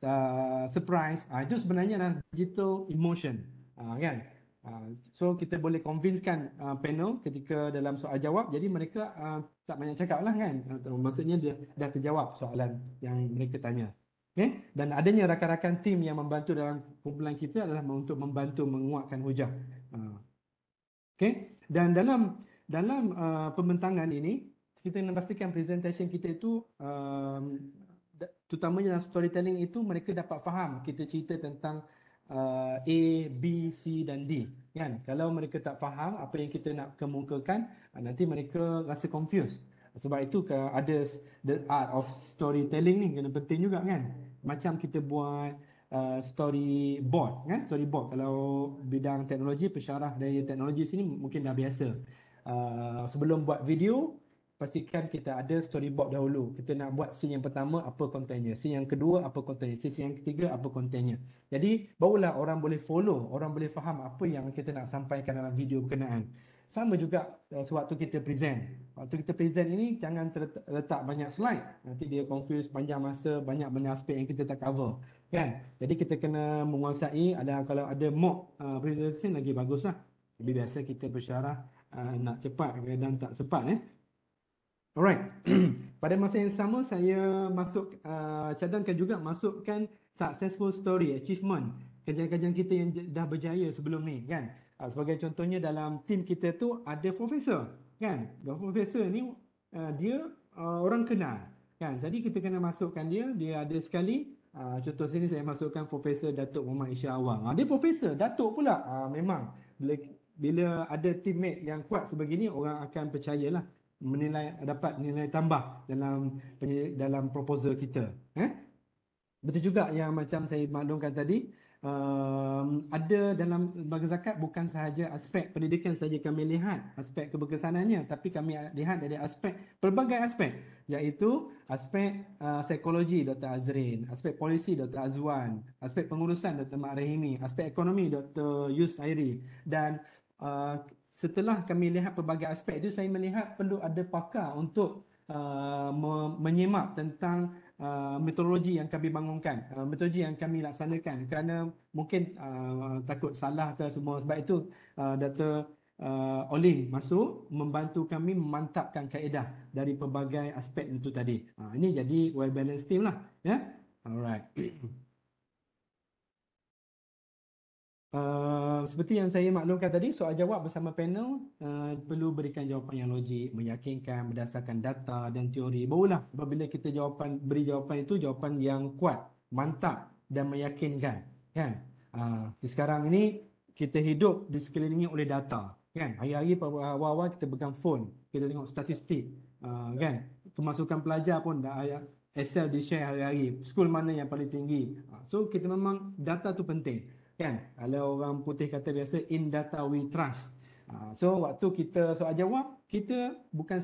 uh, surprise. Uh, itu sebenarnya adalah digital emotion. Uh, kan? Ah, so kita boleh convincekan uh, ah, panel ketika dalam soal jawab jadi mereka uh, tak banyak cakap lah kan maksudnya dia dah terjawab soalan yang mereka tanya okay? Eh? dan adanya rakan-rakan tim yang membantu dalam kumpulan kita adalah untuk membantu menguatkan hujah uh, okay? dan dalam dalam uh, pembentangan ini kita nak pastikan presentation kita itu uh, terutamanya dalam storytelling itu mereka dapat faham kita cerita tentang A, B, C dan D. Kan? Kalau mereka tak faham apa yang kita nak kemukakan, uh, nanti mereka rasa confused. Sebab itu ada the art of storytelling ni kena penting juga kan. Macam kita buat uh, storyboard kan storyboard kalau bidang teknologi pesyarah dari teknologi sini mungkin dah biasa uh, sebelum buat video pastikan kita ada storyboard dahulu. Kita nak buat scene yang pertama, apa kontennya. Scene yang kedua, apa kontennya. Scene yang ketiga, apa kontennya. Jadi, barulah orang boleh follow, orang boleh faham apa yang kita nak sampaikan dalam video berkenaan. Sama juga uh, sewaktu kita present. Waktu kita present ini, jangan letak banyak slide. Nanti dia confuse panjang masa, banyak banyak aspek yang kita tak cover. Kan? Jadi, kita kena menguasai, ada, kalau ada mock uh, presentation, lagi baguslah. Lebih biasa kita bersyarah uh, nak cepat dan tak sepat. Eh? Alright. Pada masa yang sama saya masuk uh, cadangkan juga masukkan successful story, achievement kajian-kajian kita yang dah berjaya sebelum ni kan. Uh, sebagai contohnya dalam tim kita tu ada profesor kan. Dan profesor ni uh, dia uh, orang kenal kan. Jadi kita kena masukkan dia, dia ada sekali uh, contoh sini saya masukkan profesor Datuk Muhammad Isha Awang. Uh, profesor, Datuk pula. Uh, memang bila, bila ada teammate yang kuat sebegini orang akan percayalah menilai dapat nilai tambah dalam dalam proposal kita eh betul juga yang macam saya maklumkan tadi um, ada dalam bagi zakat bukan sahaja aspek pendidikan saja kami lihat aspek keberkesanannya tapi kami lihat dari aspek pelbagai aspek iaitu aspek uh, psikologi Dr Azrin aspek polisi Dr Azwan aspek pengurusan Dr Mak Rahimi aspek ekonomi Dr Yus Airi dan uh, setelah kami lihat pelbagai aspek itu, saya melihat perlu ada pakar untuk uh, me- menyemak tentang uh, metodologi yang kami bangunkan, uh, metodologi yang kami laksanakan kerana mungkin uh, takut salah ke semua. Sebab itu, uh, Dr. Uh, Olin masuk membantu kami memantapkan kaedah dari pelbagai aspek itu tadi. Uh, ini jadi well-balanced team lah. Yeah? Alright. Uh, seperti yang saya maklumkan tadi, soal jawab bersama panel uh, perlu berikan jawapan yang logik, meyakinkan berdasarkan data dan teori. Barulah apabila kita jawapan beri jawapan itu jawapan yang kuat, mantap dan meyakinkan, kan? Uh, sekarang ini kita hidup di dikelilingi oleh data, kan? Hari-hari awal-awal kita pegang phone, kita tengok statistik, uh, kan? Kemasukan pelajar pun dah ayat Excel di-share hari-hari. School mana yang paling tinggi. so kita memang data tu penting kan kalau orang putih kata biasa in data we trust ha, so waktu kita soal jawab kita bukan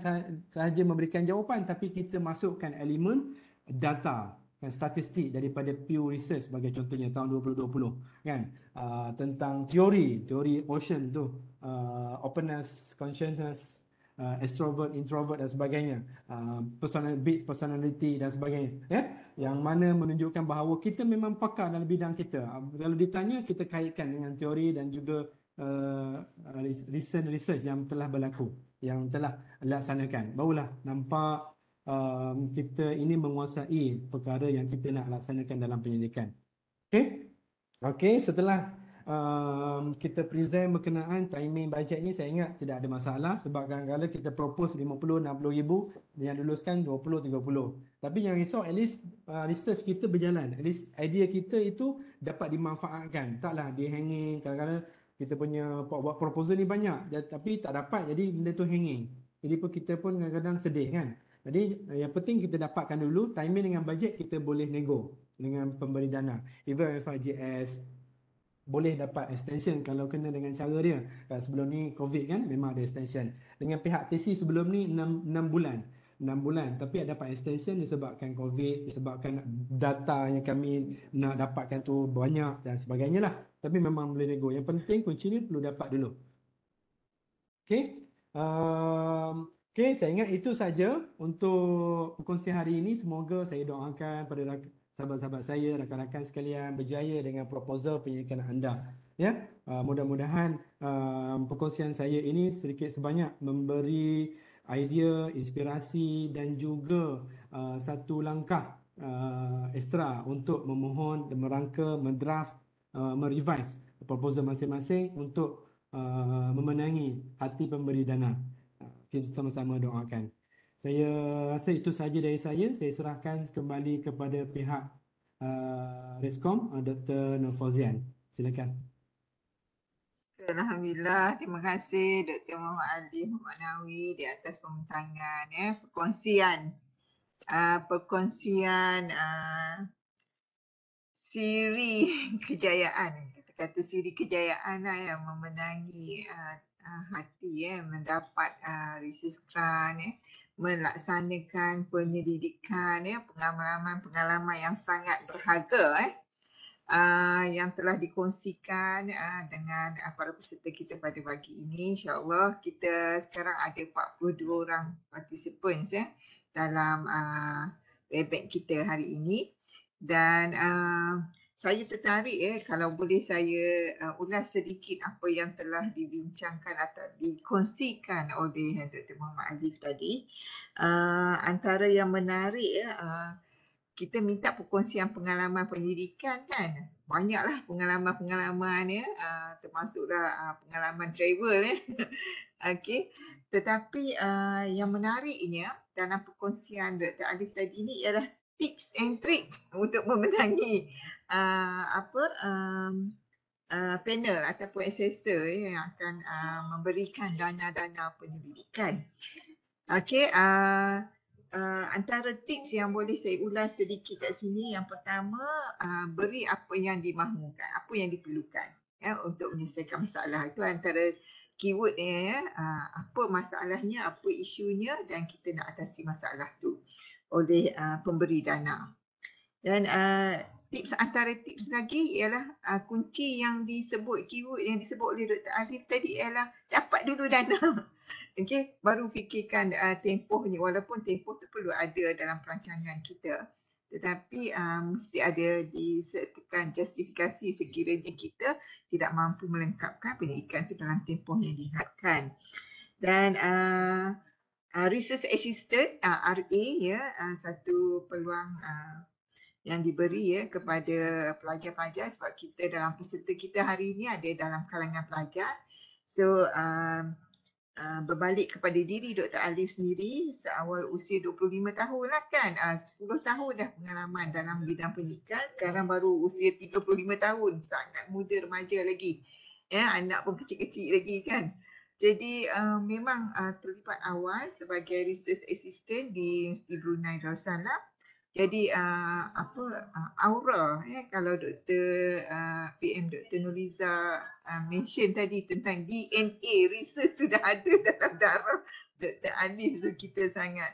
sahaja memberikan jawapan tapi kita masukkan elemen data dan statistik daripada Pew Research sebagai contohnya tahun 2020 kan ha, tentang teori teori ocean tu ha, openness consciousness uh, extrovert, introvert dan sebagainya, uh, personal bit personality dan sebagainya, ya. Yeah? Yang mana menunjukkan bahawa kita memang pakar dalam bidang kita. Uh, kalau ditanya kita kaitkan dengan teori dan juga uh, uh recent research yang telah berlaku, yang telah laksanakan. Baulah nampak uh, kita ini menguasai perkara yang kita nak laksanakan dalam penyelidikan. Okay, Okey, setelah um, kita present berkenaan timing bajet ni saya ingat tidak ada masalah sebab kadang-kadang kita propose 50 60 ribu yang luluskan 20 30. Tapi yang risau at least uh, research kita berjalan. At least idea kita itu dapat dimanfaatkan. Taklah dia hanging kadang-kadang kita punya buat proposal ni banyak tapi tak dapat jadi benda tu hanging. Jadi pun kita pun kadang-kadang sedih kan. Jadi eh, yang penting kita dapatkan dulu timing dengan bajet kita boleh nego dengan pemberi dana. Even FIGS, boleh dapat extension kalau kena dengan cara dia. Kan, sebelum ni COVID kan memang ada extension. Dengan pihak TC sebelum ni 6, 6 bulan. 6 bulan tapi ada dapat extension disebabkan COVID, disebabkan data yang kami nak dapatkan tu banyak dan sebagainya lah. Tapi memang boleh nego. Yang penting kunci ni perlu dapat dulu. Okay. Um, ehm, okay, saya ingat itu saja untuk perkongsian hari ini. Semoga saya doakan pada sahabat-sahabat saya, rakan-rakan sekalian berjaya dengan proposal penyelidikan anda. Ya, uh, mudah-mudahan uh, perkongsian saya ini sedikit sebanyak memberi idea, inspirasi dan juga uh, satu langkah uh, ekstra untuk memohon dan merangka, mendraf, uh, merevise proposal masing-masing untuk uh, memenangi hati pemberi dana. Kita sama-sama doakan. Saya rasa itu sahaja dari saya. Saya serahkan kembali kepada pihak uh, Reskom, uh, Dr. Nur Silakan. Alhamdulillah. Terima kasih Dr. Muhammad Ali Muhammad Nawi di atas pembentangan, ya. perkongsian. Uh, perkongsian uh, siri kejayaan. Kata-kata siri kejayaan lah yang memenangi uh, uh hati, ya. mendapat uh, resus Ya melaksanakan penyelidikan ya pengalaman-pengalaman yang sangat berharga eh ah, yang telah dikongsikan ah, dengan ah, para peserta kita pada pagi ini insyaallah kita sekarang ada 42 orang participants ya dalam uh, webinar kita hari ini dan saya tertarik eh kalau boleh saya uh, ulas sedikit apa yang telah dibincangkan atau dikongsikan oleh Dr. Muhammad Alif tadi. Uh, antara yang menarik ya, uh, kita minta perkongsian pengalaman pendidikan kan. Banyaklah pengalaman-pengalaman ya, uh, termasuklah uh, pengalaman travel ya. Okey. Tetapi uh, yang menariknya dalam perkongsian Dr. Alif tadi ini ialah tips and tricks untuk memenangi uh, apa um, uh, panel ataupun assessor eh, ya, yang akan uh, memberikan dana-dana penyelidikan. Okey, uh, uh, antara tips yang boleh saya ulas sedikit kat sini yang pertama uh, beri apa yang dimahukan, apa yang diperlukan ya untuk menyelesaikan masalah itu antara keyword ya uh, apa masalahnya, apa isunya dan kita nak atasi masalah tu oleh uh, pemberi dana. Dan uh, tips antara tips lagi ialah uh, kunci yang disebut keyword yang disebut oleh Dr. Alif tadi ialah dapat dulu dana. Okey, baru fikirkan uh, ah, tempoh ni walaupun tempoh tu perlu ada dalam perancangan kita. Tetapi uh, mesti ada disertakan justifikasi sekiranya kita tidak mampu melengkapkan pendidikan tu dalam tempoh yang diharapkan. Dan uh, uh, research assistant uh, RA ya yeah, uh, satu peluang uh, yang diberi ya kepada pelajar-pelajar sebab kita dalam peserta kita hari ini ada dalam kalangan pelajar. So uh, uh, berbalik kepada diri Dr. Alif sendiri seawal usia 25 tahun lah kan. Ah, uh, 10 tahun dah pengalaman dalam bidang pendidikan. Sekarang baru usia 35 tahun. Sangat muda remaja lagi. Ya, anak pun kecil-kecil lagi kan. Jadi uh, memang uh, terlibat awal sebagai research assistant di Universiti Brunei Darussalam jadi uh, apa uh, aura ya eh, kalau Dr uh, ah, PM Dr Nuriza uh, mention tadi tentang DNA research sudah ada dalam darah Dr Ali tu kita sangat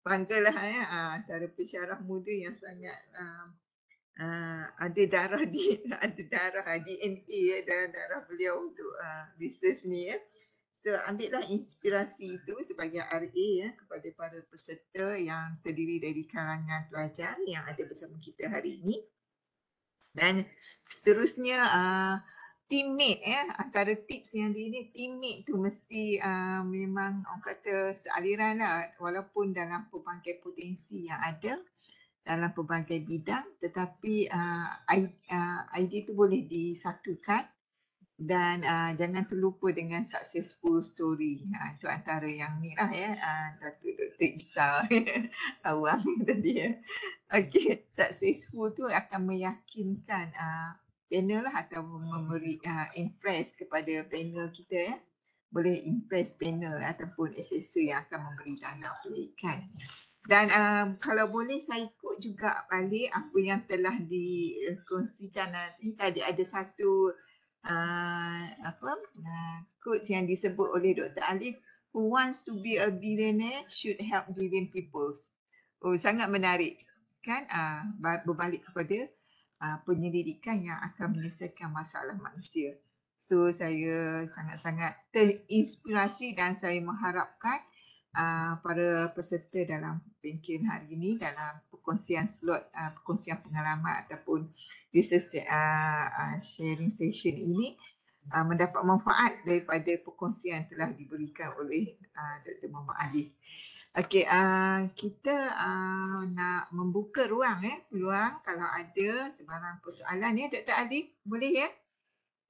banggalah ya eh, antara uh, muda yang sangat uh, uh, ada darah di ada darah DNA ya dalam darah beliau untuk uh, research ni ya. So ambillah inspirasi itu sebagai RA ya kepada para peserta yang terdiri dari kalangan pelajar yang ada bersama kita hari ini. Dan seterusnya uh, teammate ya antara tips yang di ini teammate tu mesti uh, memang orang kata sealiran lah walaupun dalam pelbagai potensi yang ada dalam pelbagai bidang tetapi uh, idea, uh, idea tu boleh disatukan dan uh, jangan terlupa dengan successful story. Ha, itu antara yang ni lah ya. Uh, Datuk Dr. Isa ya. awang tadi ya. Okay. Successful tu akan meyakinkan uh, panel lah atau memberi uh, impress kepada panel kita ya. Boleh impress panel ataupun assessor yang akan memberi dana pelikan. Dan um, kalau boleh saya ikut juga balik apa yang telah dikongsikan tadi. Ada satu uh, apa uh, quotes yang disebut oleh Dr. Alif who wants to be a billionaire should help billion peoples. Oh sangat menarik kan uh, berbalik kepada uh, penyelidikan yang akan menyelesaikan masalah manusia. So saya sangat-sangat terinspirasi dan saya mengharapkan Ah, para peserta dalam bengkel hari ini dalam perkongsian slot uh, perkongsian pengalaman ataupun research uh, sharing session ini uh, mendapat manfaat daripada perkongsian telah diberikan oleh uh, Dr. Muhammad Ali. Okey, uh, kita uh, nak membuka ruang eh peluang kalau ada sebarang persoalan ya eh, Dr. Ali, boleh ya? Eh?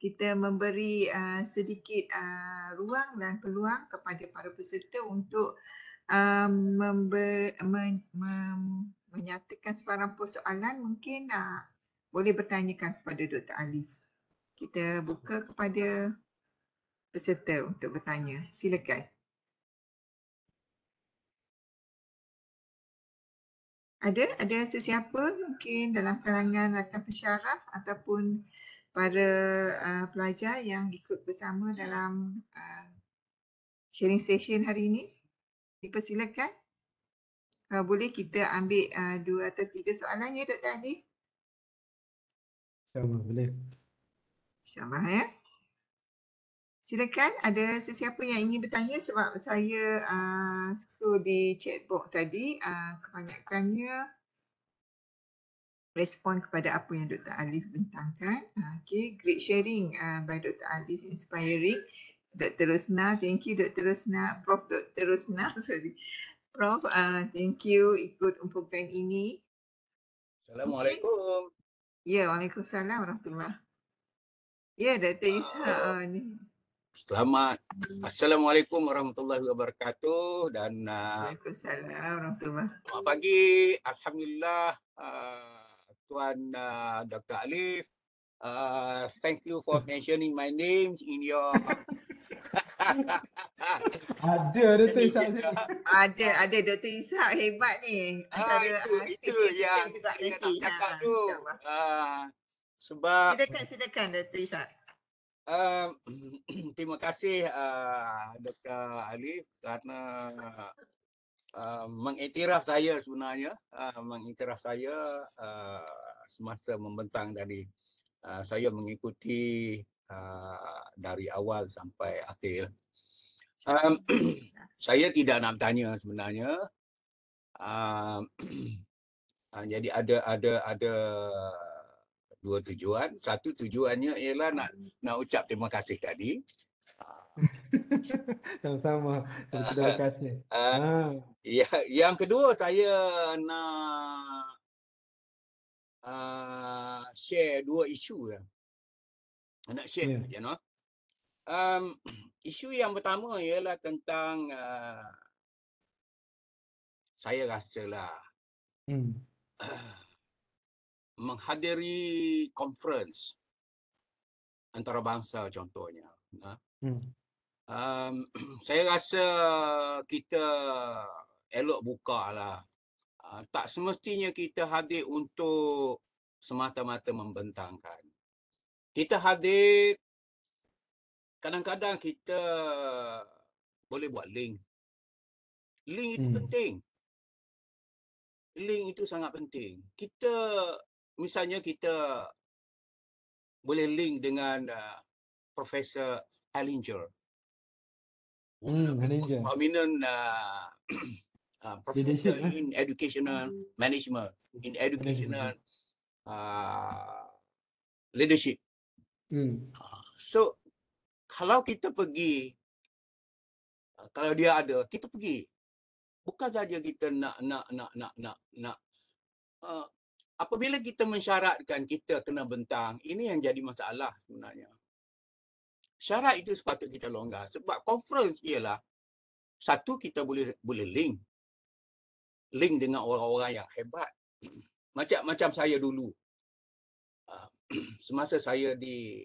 kita memberi uh, sedikit uh, ruang dan peluang kepada para peserta untuk um, eh, member, men, mem, menyatakan sebarang persoalan mungkin uh, boleh bertanyakan kepada Dr. Ali. Kita buka kepada peserta untuk bertanya. Silakan. Ada? Ada sesiapa mungkin dalam kalangan rakan pesyarah ataupun para uh, pelajar yang ikut bersama ya. dalam uh, sharing session hari ini. Dipersilakan. Uh, boleh kita ambil uh, dua atau tiga soalan ya Dr. Adi? InsyaAllah boleh. Sama ya. Silakan ada sesiapa yang ingin bertanya sebab saya uh, scroll di chat box tadi. Uh, kebanyakannya respon kepada apa yang Dr. Alif bentangkan. Ah, okay, great sharing ah, by Dr. Alif, inspiring. Dr. Rosna, thank you Dr. Rosna. Prof. Dr. Rosna, sorry. Prof, uh, thank you ikut program ini. Assalamualaikum. Ya, yeah, Waalaikumsalam warahmatullahi Ya, yeah, Dr. Isha. Uh, ni. Selamat. Assalamualaikum warahmatullahi wabarakatuh dan uh, Waalaikumsalam warahmatullahi Selamat pagi. Alhamdulillah. Uh, Tuan uh, Dr. Alif. Uh, thank you for mentioning my name in your ada ada tu Isa. Ada ada Dr. Isa hebat ni. Ah, ada itu, itu yang juga nak cakap ah, tu. Uh, sebab Silakan silakan Dr. Isa. Uh, terima kasih uh, ah, Dr. Alif kerana uh, mengiktiraf saya sebenarnya uh, mengiktiraf saya uh, semasa membentang dari uh, saya mengikuti uh, dari awal sampai akhir um, saya tidak nak tanya sebenarnya uh, uh, jadi ada ada ada dua tujuan satu tujuannya ialah nak nak ucap terima kasih tadi Sama-sama. Terima kasih. Uh, ha. Ya, yang kedua saya nak uh, share dua isu lah. Nak share yeah. Ya. Um, isu yang pertama ialah tentang uh, saya rasa lah hmm. uh, menghadiri conference antarabangsa contohnya. Ha? Hmm um, saya rasa kita elok buka lah. Uh, tak semestinya kita hadir untuk semata-mata membentangkan. Kita hadir, kadang-kadang kita boleh buat link. Link itu hmm. penting. Link itu sangat penting. Kita, misalnya kita boleh link dengan uh, Profesor Ellinger. Hmm, manager. Prominent uh, uh, professor Leadership, eh? in eh? educational hmm. management, in educational uh, leadership. Hmm. Uh, so, kalau kita pergi, uh, kalau dia ada, kita pergi. Bukan saja kita nak, nak, nak, nak, nak, nak. Uh, apabila kita mensyaratkan kita kena bentang, ini yang jadi masalah sebenarnya syarat itu sepatutnya kita longgar sebab conference ialah satu kita boleh boleh link link dengan orang-orang yang hebat macam macam saya dulu ah, semasa saya di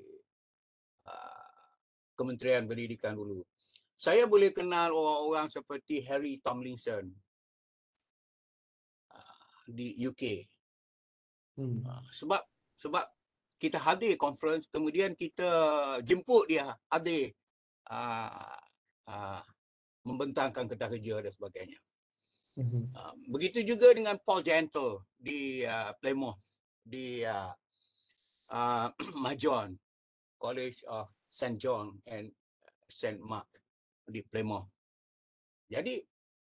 ah, Kementerian Pendidikan dulu saya boleh kenal orang-orang seperti Harry Tomlinson ah, di UK hmm. sebab sebab kita hadir conference kemudian kita jemput dia hadir uh, uh, membentangkan kereta kerja dan sebagainya. Uh, begitu juga dengan Paul Gentle di uh, Plymouth di uh, uh, Majon College of St John and St Mark di Plymouth. Jadi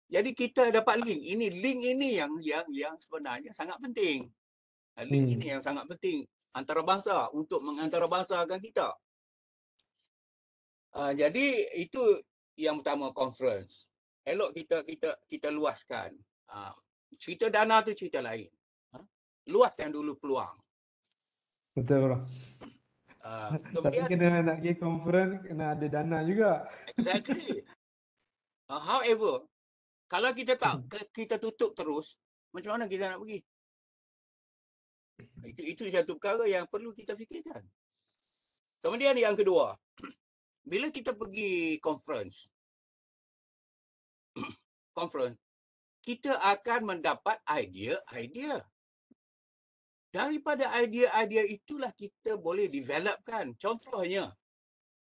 jadi kita dapat link. Ini link ini yang yang yang sebenarnya sangat penting. Link hmm. ini yang sangat penting antarabangsa untuk mengantarabangsakan kita. Uh, jadi itu yang pertama conference. Elok kita kita kita luaskan. Uh, cerita dana tu cerita lain. Huh? Ha? Luaskan dulu peluang. Betul bro. Uh, Tapi kena nak pergi conference kena ada dana juga. Exactly. Uh, however, kalau kita tak kita tutup terus, macam mana kita nak pergi? Mhm. Itu itu satu perkara yang perlu kita fikirkan. Kemudian yang kedua, bila kita pergi conference, conference, kita akan mendapat idea-idea. Daripada idea-idea itulah kita boleh developkan. Contohnya,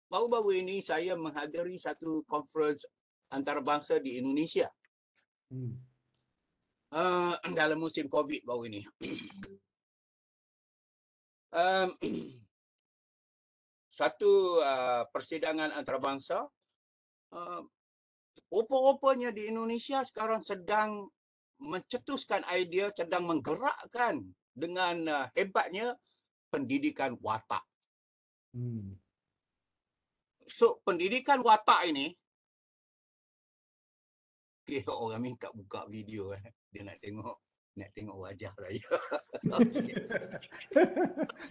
baru-baru ini saya menghadiri satu conference antarabangsa di Indonesia. Hmm. Uh, dalam musim COVID baru ini um, satu uh, persidangan antarabangsa uh, rupa-rupanya di Indonesia sekarang sedang mencetuskan idea sedang menggerakkan dengan uh, hebatnya pendidikan watak. Hmm. So pendidikan watak ini Okay, orang minta buka video eh. Dia nak tengok nak tengok wajah saya.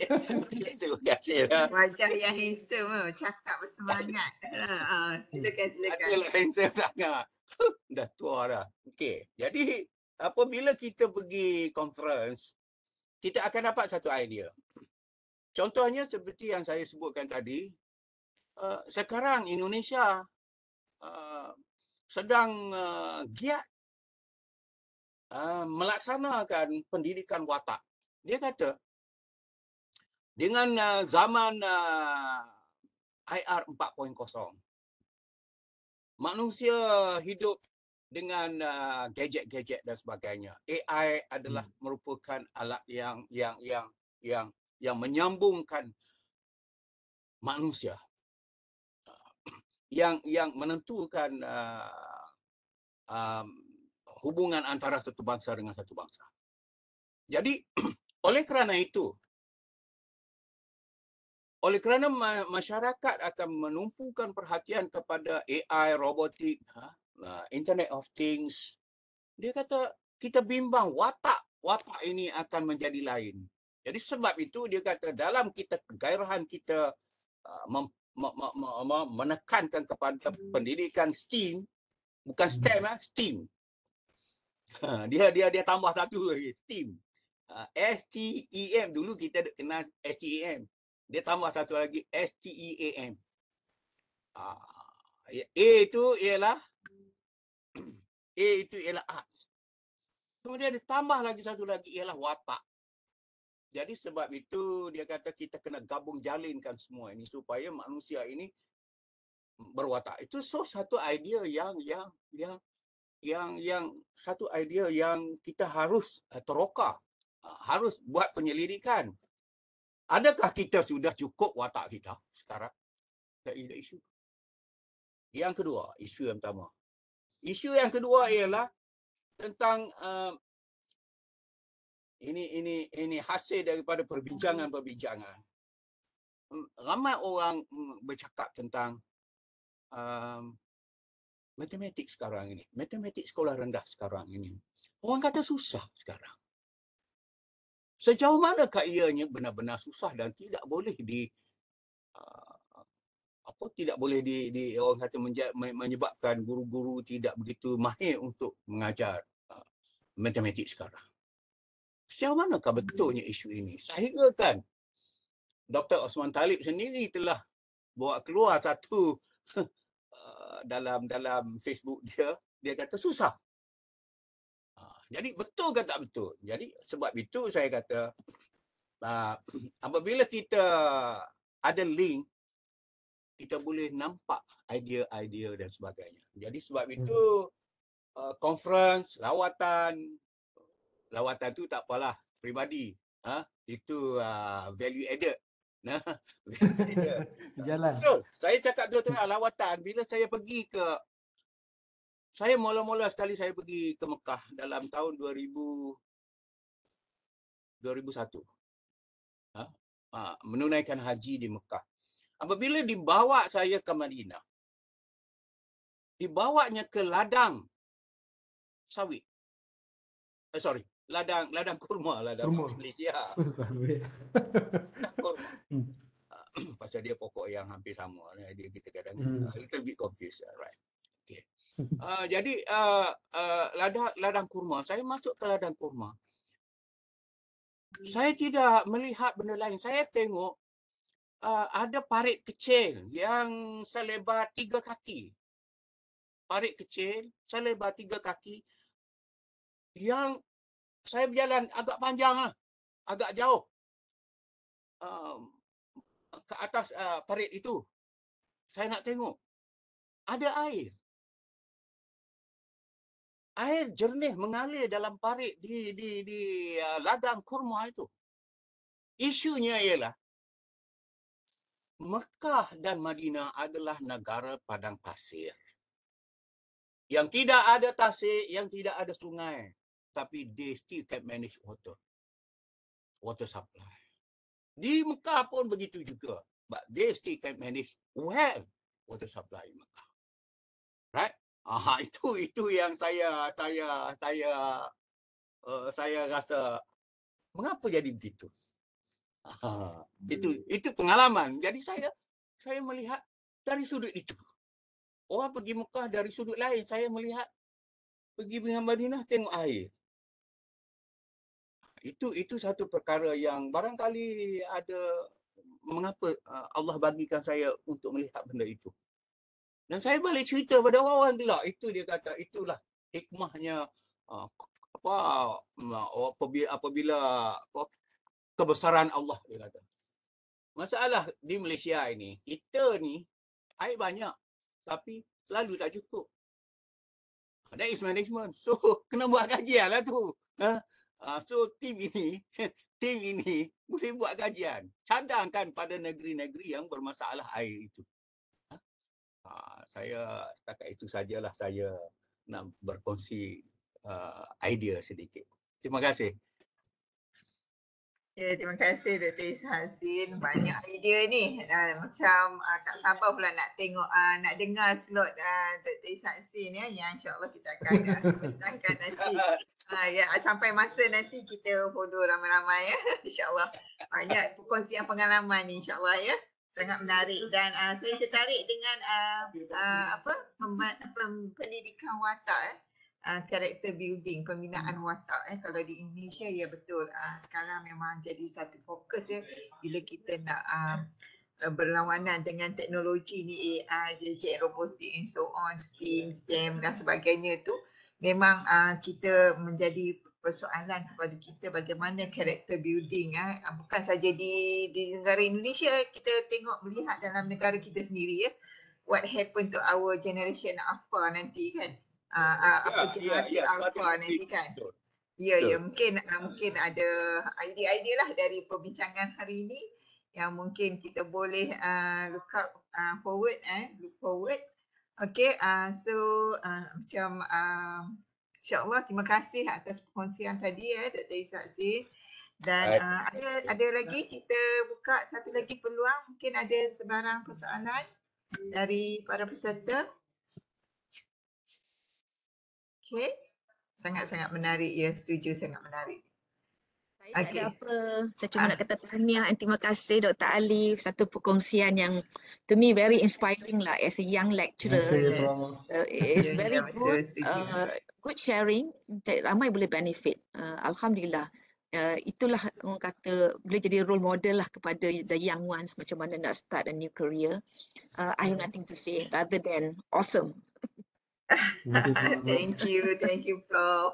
Lah. wajah yang handsome lah. Cakap bersemangat. Uh, silakan, silakan. Adalah handsome sangat. dah tua dah. Okay. Jadi, apabila kita pergi conference, kita akan dapat satu idea. Contohnya seperti yang saya sebutkan tadi, uh, sekarang Indonesia uh, sedang uh, giat uh, melaksanakan pendidikan watak. Dia kata dengan uh, zaman uh, IR 4.0 manusia hidup dengan ah, gadget-gadget uh, dan sebagainya. AI adalah hmm. merupakan alat yang yang yang yang yang menyambungkan manusia yang yang menentukan uh, um, hubungan antara satu bangsa dengan satu bangsa. Jadi oleh kerana itu oleh kerana masyarakat akan menumpukan perhatian kepada AI, robotik, ha, ha, internet of things, dia kata kita bimbang watak watak ini akan menjadi lain. Jadi sebab itu dia kata dalam kita kegairahan kita ha, menekankan kepada hmm. pendidikan STEAM, bukan hmm. STEM, STEAM, Ha, dia dia dia tambah satu lagi steam uh, S T E M dulu kita kenal S T E M dia tambah satu lagi S T E A M ha, ya, A itu ialah A itu ialah art. kemudian dia tambah lagi satu lagi ialah watak jadi sebab itu dia kata kita kena gabung jalinkan semua ini supaya manusia ini berwatak itu so satu idea yang yang yang yang yang satu idea yang kita harus eh, teroka ah, harus buat penyelidikan adakah kita sudah cukup watak kita sekarang that is the yang kedua isu yang pertama isu yang kedua ialah tentang uh, ini ini ini hasil daripada perbincangan-perbincangan ramai orang mm, bercakap tentang uh, matematik sekarang ini, matematik sekolah rendah sekarang ini, orang kata susah sekarang. Sejauh mana kaianya benar-benar susah dan tidak boleh di uh, apa tidak boleh di, di orang kata menja, menyebabkan guru-guru tidak begitu mahir untuk mengajar uh, matematik sekarang. Sejauh mana manakah betulnya isu ini? Sehingga kan Dr. Osman Talib sendiri telah buat keluar satu dalam dalam Facebook dia dia kata susah. Ha, jadi betul ke tak betul? Jadi sebab itu saya kata ha, apabila kita ada link kita boleh nampak idea-idea dan sebagainya. Jadi sebab hmm. itu uh, conference, lawatan lawatan tu tak apalah, peribadi. Ha? Itu uh, value added Nah, ya. jalan. So, saya cakap dia tengah lawatan bila saya pergi ke saya mula-mula sekali saya pergi ke Mekah dalam tahun 2000 2001. Ha? ha? menunaikan haji di Mekah. Apabila dibawa saya ke Madinah. Dibawanya ke ladang sawit. Eh sorry, ladang ladang kurma ladang kurma. Malaysia. Kurma. Hmm. Pasal dia pokok yang hampir sama. Dia kita kadang hmm. a little bit confused. Right. Okay. uh, jadi uh, uh, ladang, ladang kurma. Saya masuk ke ladang kurma. Saya tidak melihat benda lain. Saya tengok uh, ada parit kecil yang selebar tiga kaki. Parit kecil selebar tiga kaki yang saya berjalan agak panjang lah. Agak jauh. Um, ke atas uh, parit itu. Saya nak tengok. Ada air. Air jernih mengalir dalam parit di di di uh, ladang kurma itu. Isunya ialah Mekah dan Madinah adalah negara padang pasir. Yang tidak ada tasik, yang tidak ada sungai, tapi they still can manage water. Water supply. Di Mekah pun begitu juga. But they still can manage well water supply in Mekah. Right? Aha, itu itu yang saya saya saya uh, saya rasa mengapa jadi begitu? Aha, itu hmm. itu pengalaman. Jadi saya saya melihat dari sudut itu. Orang pergi Mekah dari sudut lain. Saya melihat pergi dengan Madinah tengok air itu itu satu perkara yang barangkali ada mengapa uh, Allah bagikan saya untuk melihat benda itu. Dan saya balik cerita pada orang-orang pula. Lah. Itu dia kata, itulah hikmahnya uh, apa uh, apabila, apabila apa, kebesaran Allah dia kata. Masalah di Malaysia ini, kita ni air banyak tapi selalu tak cukup. Ada is management. So, kena buat kajian lah tu. Huh? Ha? Uh, so tim ini, tim ini boleh buat kajian. Cadangkan pada negeri-negeri yang bermasalah air itu. Uh, saya setakat itu sajalah saya nak berkongsi uh, idea sedikit. Terima kasih. Ya, terima kasih Dr. Ishasin. Banyak idea ni. Uh, macam uh, tak sabar pula nak tengok, uh, nak dengar slot uh, Dr. Ishasin ya, yang insyaAllah kita akan datangkan uh, nanti. Uh, ya, sampai masa nanti kita follow ramai-ramai ya. InsyaAllah banyak perkongsian pengalaman ni insyaAllah ya. Sangat menarik dan uh, saya tertarik dengan uh, uh, apa, pem- apa pendidikan watak. Eh uh, character building pembinaan hmm. watak eh kalau di Indonesia ya betul uh, sekarang memang jadi satu fokus ya bila kita nak uh, berlawanan dengan teknologi ni AI jejak robotik and so on steam stem dan sebagainya tu memang uh, kita menjadi persoalan kepada kita bagaimana character building eh bukan saja di di negara Indonesia kita tengok melihat dalam negara kita sendiri ya what happened to our generation apa nanti kan uh, uh, apa yeah, generasi yeah, ya, ya, ya alpha kan? ya, nanti betul. Ya yeah, ya yeah. mungkin uh, mungkin ada idea-idea lah dari perbincangan hari ini yang mungkin kita boleh uh, look up uh, forward eh look forward. Okay uh, so uh, macam uh, insyaallah terima kasih atas perkongsian tadi eh Dr. Isak Zee. Dan uh, ada ada lagi kita buka satu lagi peluang mungkin ada sebarang persoalan dari para peserta. Okay. Sangat-sangat menarik. Ya, setuju sangat menarik. Saya okay. ada apa. Saya cuma ah. nak kata tahniah dan eh, terima kasih Dr. Alif. Satu perkongsian yang to me very inspiring lah as a young lecturer. Terima kasih, bro. it's very good. Uh, good sharing. That ramai boleh benefit. Uh, Alhamdulillah. Uh, itulah orang kata boleh jadi role model lah kepada the young ones macam mana nak start a new career. Uh, I have nothing to say rather than awesome thank you, thank you, Prof.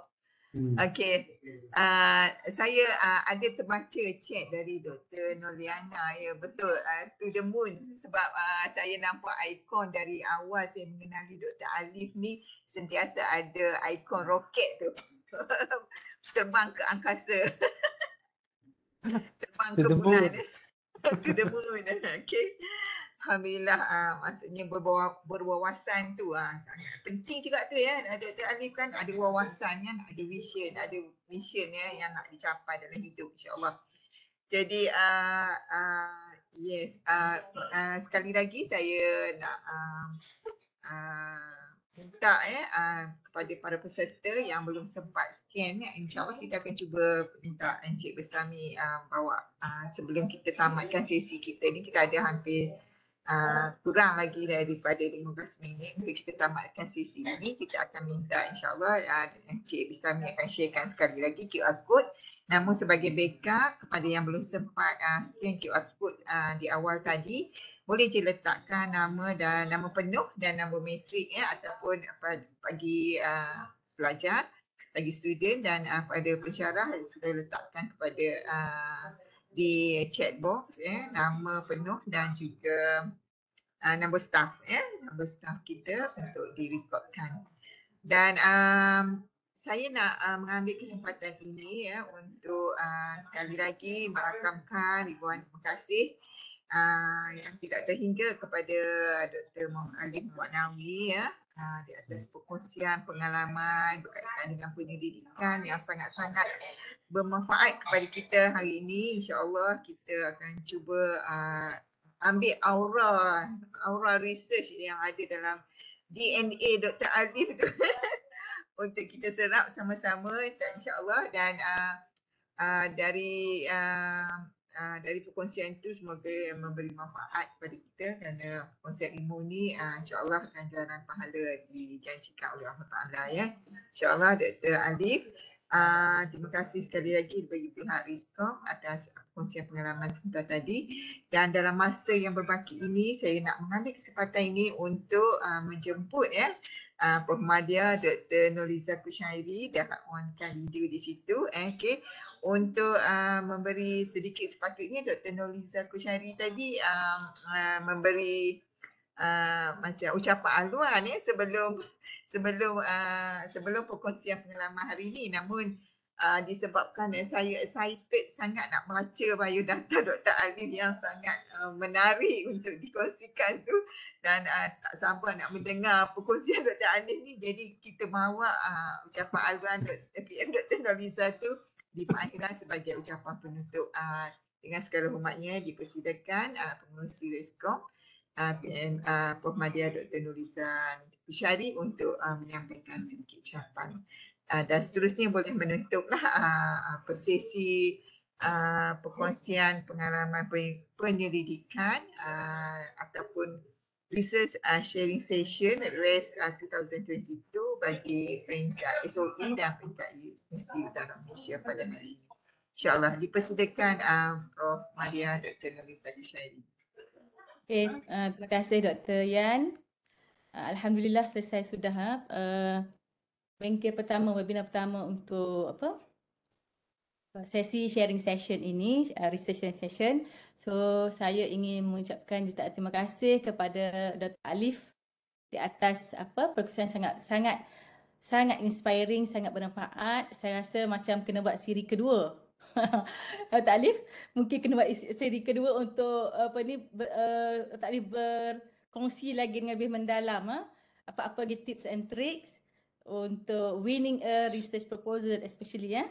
Hmm. Okay, uh, saya uh, ada terbaca chat dari Dr. Noliana. Ya, betul, uh, to the moon. Sebab uh, saya nampak ikon dari awal saya mengenali Dr. Alif ni sentiasa ada ikon roket tu. Terbang ke angkasa. Terbang ke bulan. to the moon. okay. Alhamdulillah uh, maksudnya berbawa, berwawasan tu uh, sangat penting juga tu ya Dr. Alif kan ada wawasan ya, ada vision, ada vision ya yang nak dicapai dalam hidup insyaAllah. Jadi uh, uh, yes, uh, uh, sekali lagi saya nak uh, uh, minta eh, uh, kepada para peserta yang belum sempat scan ya, insyaAllah kita akan cuba minta Encik Bestami uh, bawa uh, sebelum kita tamatkan sesi kita ni kita ada hampir Ah, kurang lagi daripada 15 minit untuk kita tamatkan sesi ini kita akan minta insyaallah uh, Cik Bisami akan sharekan sekali lagi QR code namun sebagai backup kepada yang belum sempat uh, scan QR code uh, di awal tadi boleh je letakkan nama dan nama penuh dan nama metrik ya ataupun bagi uh, pelajar bagi student dan uh, pada pensyarah sudah letakkan kepada uh, di chat box ya nama penuh dan juga uh, ah, number staff ya yeah? number staff kita untuk direkodkan dan um, saya nak uh, mengambil kesempatan ini ya untuk uh, sekali lagi merakamkan ribuan terima kasih uh, yang tidak terhingga kepada Dr. Muhammad Alif Wan Nawi ya uh, di atas perkongsian pengalaman berkaitan dengan pendidikan yang sangat-sangat bermanfaat kepada kita hari ini Insyaallah kita akan cuba uh, ambil aura aura research yang ada dalam DNA Dr. Alif tu untuk kita serap sama-sama insya-Allah dan uh, uh, dari uh, uh, dari perkongsian tu semoga memberi manfaat kepada kita kerana perkongsian ilmu ni uh, insya-Allah ganjaran pahala dijanjikan oleh Allah Taala ya. Insya-Allah Dr. Alif Uh, terima kasih sekali lagi bagi pihak RISCOM atas kongsian pengalaman sebentar tadi dan dalam masa yang berbaki ini saya nak mengambil kesempatan ini untuk uh, menjemput ya uh, ah, Prof. Madia Dr. Noliza Kushairi dan kawan video di situ eh, okay. untuk uh, memberi sedikit sepatutnya Dr. Noliza Kushairi tadi uh, uh, memberi uh, macam ucapan aluan ya, sebelum sebelum uh, sebelum perkongsian pengalaman hari ini namun uh, disebabkan uh, saya excited sangat nak baca data Dr. Alif yang sangat uh, menarik untuk dikongsikan tu dan uh, tak sabar nak mendengar perkongsian Dr. Alif ni jadi kita bawa uh, ucapan aluan eh, PM Dr. Noliza tu dipanggilan sebagai ucapan penutup uh, dengan segala hormatnya dipersidakan uh, pengurusi RISCOM uh, PM uh, Prof. Madia Dr. Noliza Syari untuk uh, menyampaikan sedikit capan uh, dan seterusnya boleh menutuplah uh, ah, persesi uh, perkongsian pengalaman penyelidikan uh, ataupun research uh, sharing session RES uh, 2022 bagi peringkat SOE dan peringkat Institut dalam Malaysia pada hari ini. InsyaAllah dipersediakan uh, Prof. Maria Dr. Nurul Zaki Syairi. Okay, uh, terima kasih Dr. Yan. Ah, Alhamdulillah selesai sudah ha. Uh, bengkel pertama webinar pertama untuk apa? Sesi sharing session ini, uh, research session. So saya ingin mengucapkan juta terima kasih kepada Dr. Alif di atas apa perkongsian sangat sangat sangat inspiring, sangat bermanfaat. Saya rasa macam kena buat siri kedua. Dr. Alif mungkin kena buat siri kedua untuk apa ni uh, tak ber, uh, kongsi lagi dengan lebih mendalam eh, apa-apa lagi tips and tricks untuk winning a research proposal especially ya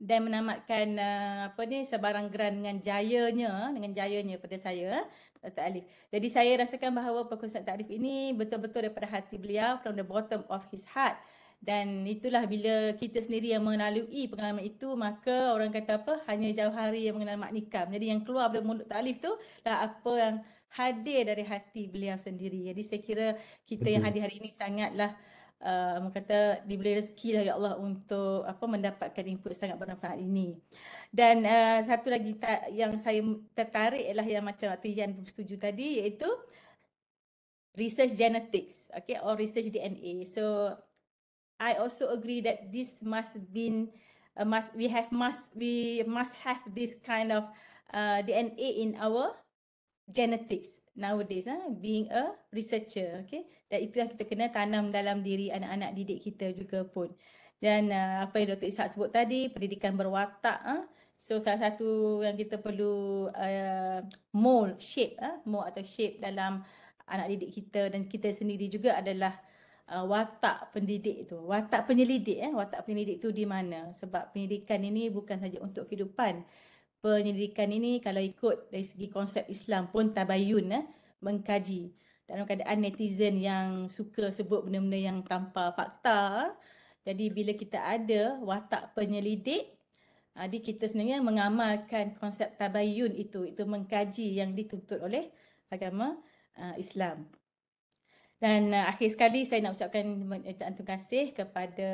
dan menamatkan eh, apa ni sebarang grant dengan jayanya dengan jayanya pada saya Dr. Alif. Jadi saya rasakan bahawa perkongsian Tarif ini betul-betul daripada hati beliau from the bottom of his heart dan itulah bila kita sendiri yang melalui pengalaman itu maka orang kata apa hanya jauh hari yang mengenal mak nikam. Jadi yang keluar dari mulut Tarif tu lah apa yang hadir dari hati beliau sendiri. Jadi saya kira kita Betul. yang hadir hari ini sangatlah uh, orang kata diberi rezeki lah ya Allah untuk apa mendapatkan input sangat bermanfaat ini. Dan uh, satu lagi tak yang saya tertarik ialah yang macam Dr. Ian bersetuju tadi iaitu research genetics okay, or research DNA. So I also agree that this must be uh, must we have must we must have this kind of uh, DNA in our genetics nowadays ah ha? being a researcher okay dan itu kita kena tanam dalam diri anak-anak didik kita juga pun dan uh, apa yang Dr. Ishak sebut tadi pendidikan berwatak ah ha? so salah satu yang kita perlu uh, mold shape ah ha? mold atau shape dalam anak didik kita dan kita sendiri juga adalah uh, watak pendidik itu watak penyelidik eh watak penyelidik tu di mana sebab pendidikan ini bukan saja untuk kehidupan penyelidikan ini kalau ikut dari segi konsep Islam pun tabayun eh, mengkaji dalam keadaan netizen yang suka sebut benda-benda yang tanpa fakta jadi bila kita ada watak penyelidik jadi ah, kita sebenarnya mengamalkan konsep tabayun itu itu mengkaji yang dituntut oleh agama ah, Islam dan ah, akhir sekali saya nak ucapkan terima kasih kepada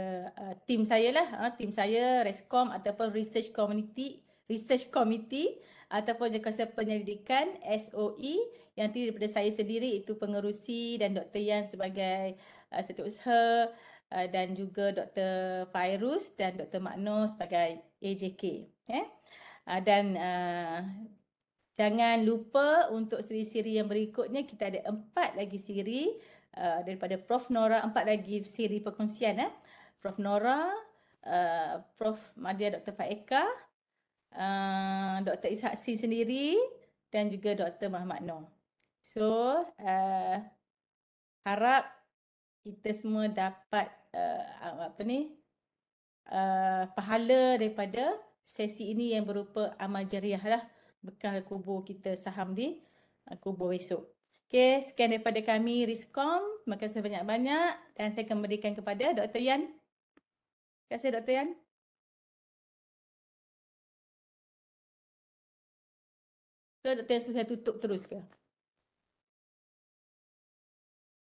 tim saya lah tim saya Rescom ataupun research community Research Committee ataupun juga kawasan penyelidikan SOE yang terdiri daripada saya sendiri itu pengerusi dan Dr. Yan sebagai uh, setiausaha uh, dan juga Dr. Fairuz dan Dr. Makno sebagai AJK. Eh? Ya. Uh, dan uh, jangan lupa untuk siri-siri yang berikutnya kita ada empat lagi siri uh, daripada Prof. Nora, empat lagi siri perkongsian. Eh? Prof. Nora, uh, Prof. Madia Dr. Faeka, uh, Dr. Ishak Sin sendiri dan juga Dr. Muhammad Noor. So, uh, harap kita semua dapat uh, uh, apa ni? Uh, pahala daripada sesi ini yang berupa amal jariah lah bekal kubur kita saham di uh, kubur besok. Okay, sekian daripada kami RISKOM. Terima kasih banyak-banyak dan saya kembalikan kepada Dr. Yan. Terima kasih Dr. Yan. Tu ada tensi saya tutup terus ke?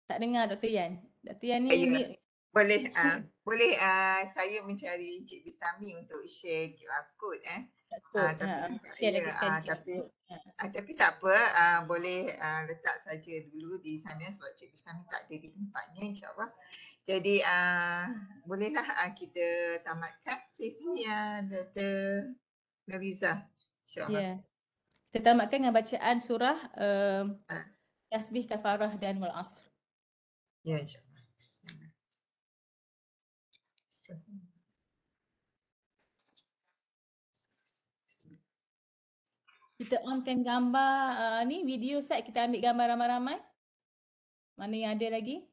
Tak dengar Dr. Yan. Dr. Yan ni Ayuh, mi- boleh uh, boleh uh, saya mencari Cik Bisami untuk share QR code eh. Tak uh, tapi, ha, uh, uh, tapi, ha. uh, tapi tak apa uh, boleh uh, letak saja dulu di sana sebab Cik Bisami tak ada di tempatnya Insya Allah. Jadi uh, bolehlah uh, kita tamatkan sesi uh, Dr. Nariza. InsyaAllah. Yeah. Kita tamatkan dengan bacaan surah uh, Tasbih Kafarah dan Mul Asr. Ya Insyaallah. allah Kita onkan gambar uh, ni video set kita ambil gambar ramai-ramai. Mana yang ada lagi?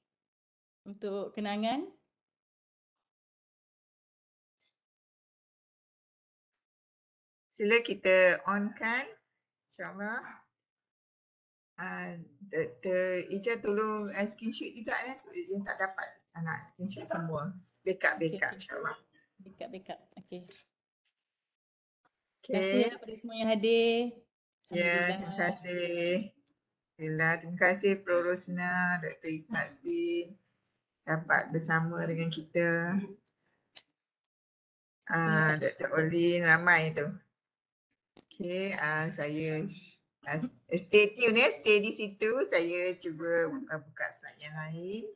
Untuk kenangan. Sila kita onkan. InsyaAllah. Uh, Dr. Ija tolong uh, screenshot juga eh, so, yang tak dapat anak uh, screenshot semua. Backup, backup okay. insyaAllah. Backup, backup. Okay. okay. Terima kasih kepada semua yang hadir. Ya, yeah, terima kasih. Bila, terima kasih Prof. Rosna, Dr. Ismail dapat bersama dengan kita. Ah, uh, Dr. Olin ramai tu. Okay, uh, ah, saya uh, stay tune eh, stay di situ. Saya cuba buka, buka slide yang lain.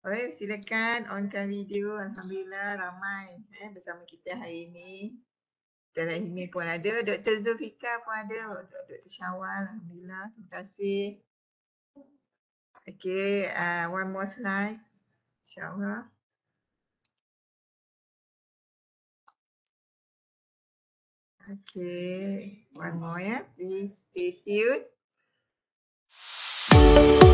Okay, silakan onkan video. Alhamdulillah ramai eh, bersama kita hari ini. Dr. Himi pun ada, Dr. Zulfika pun ada, Dr. Syawal, Alhamdulillah, terima kasih. Okay, uh, ah, one more slide. InsyaAllah. Okay, one more, yeah. Please stay tuned.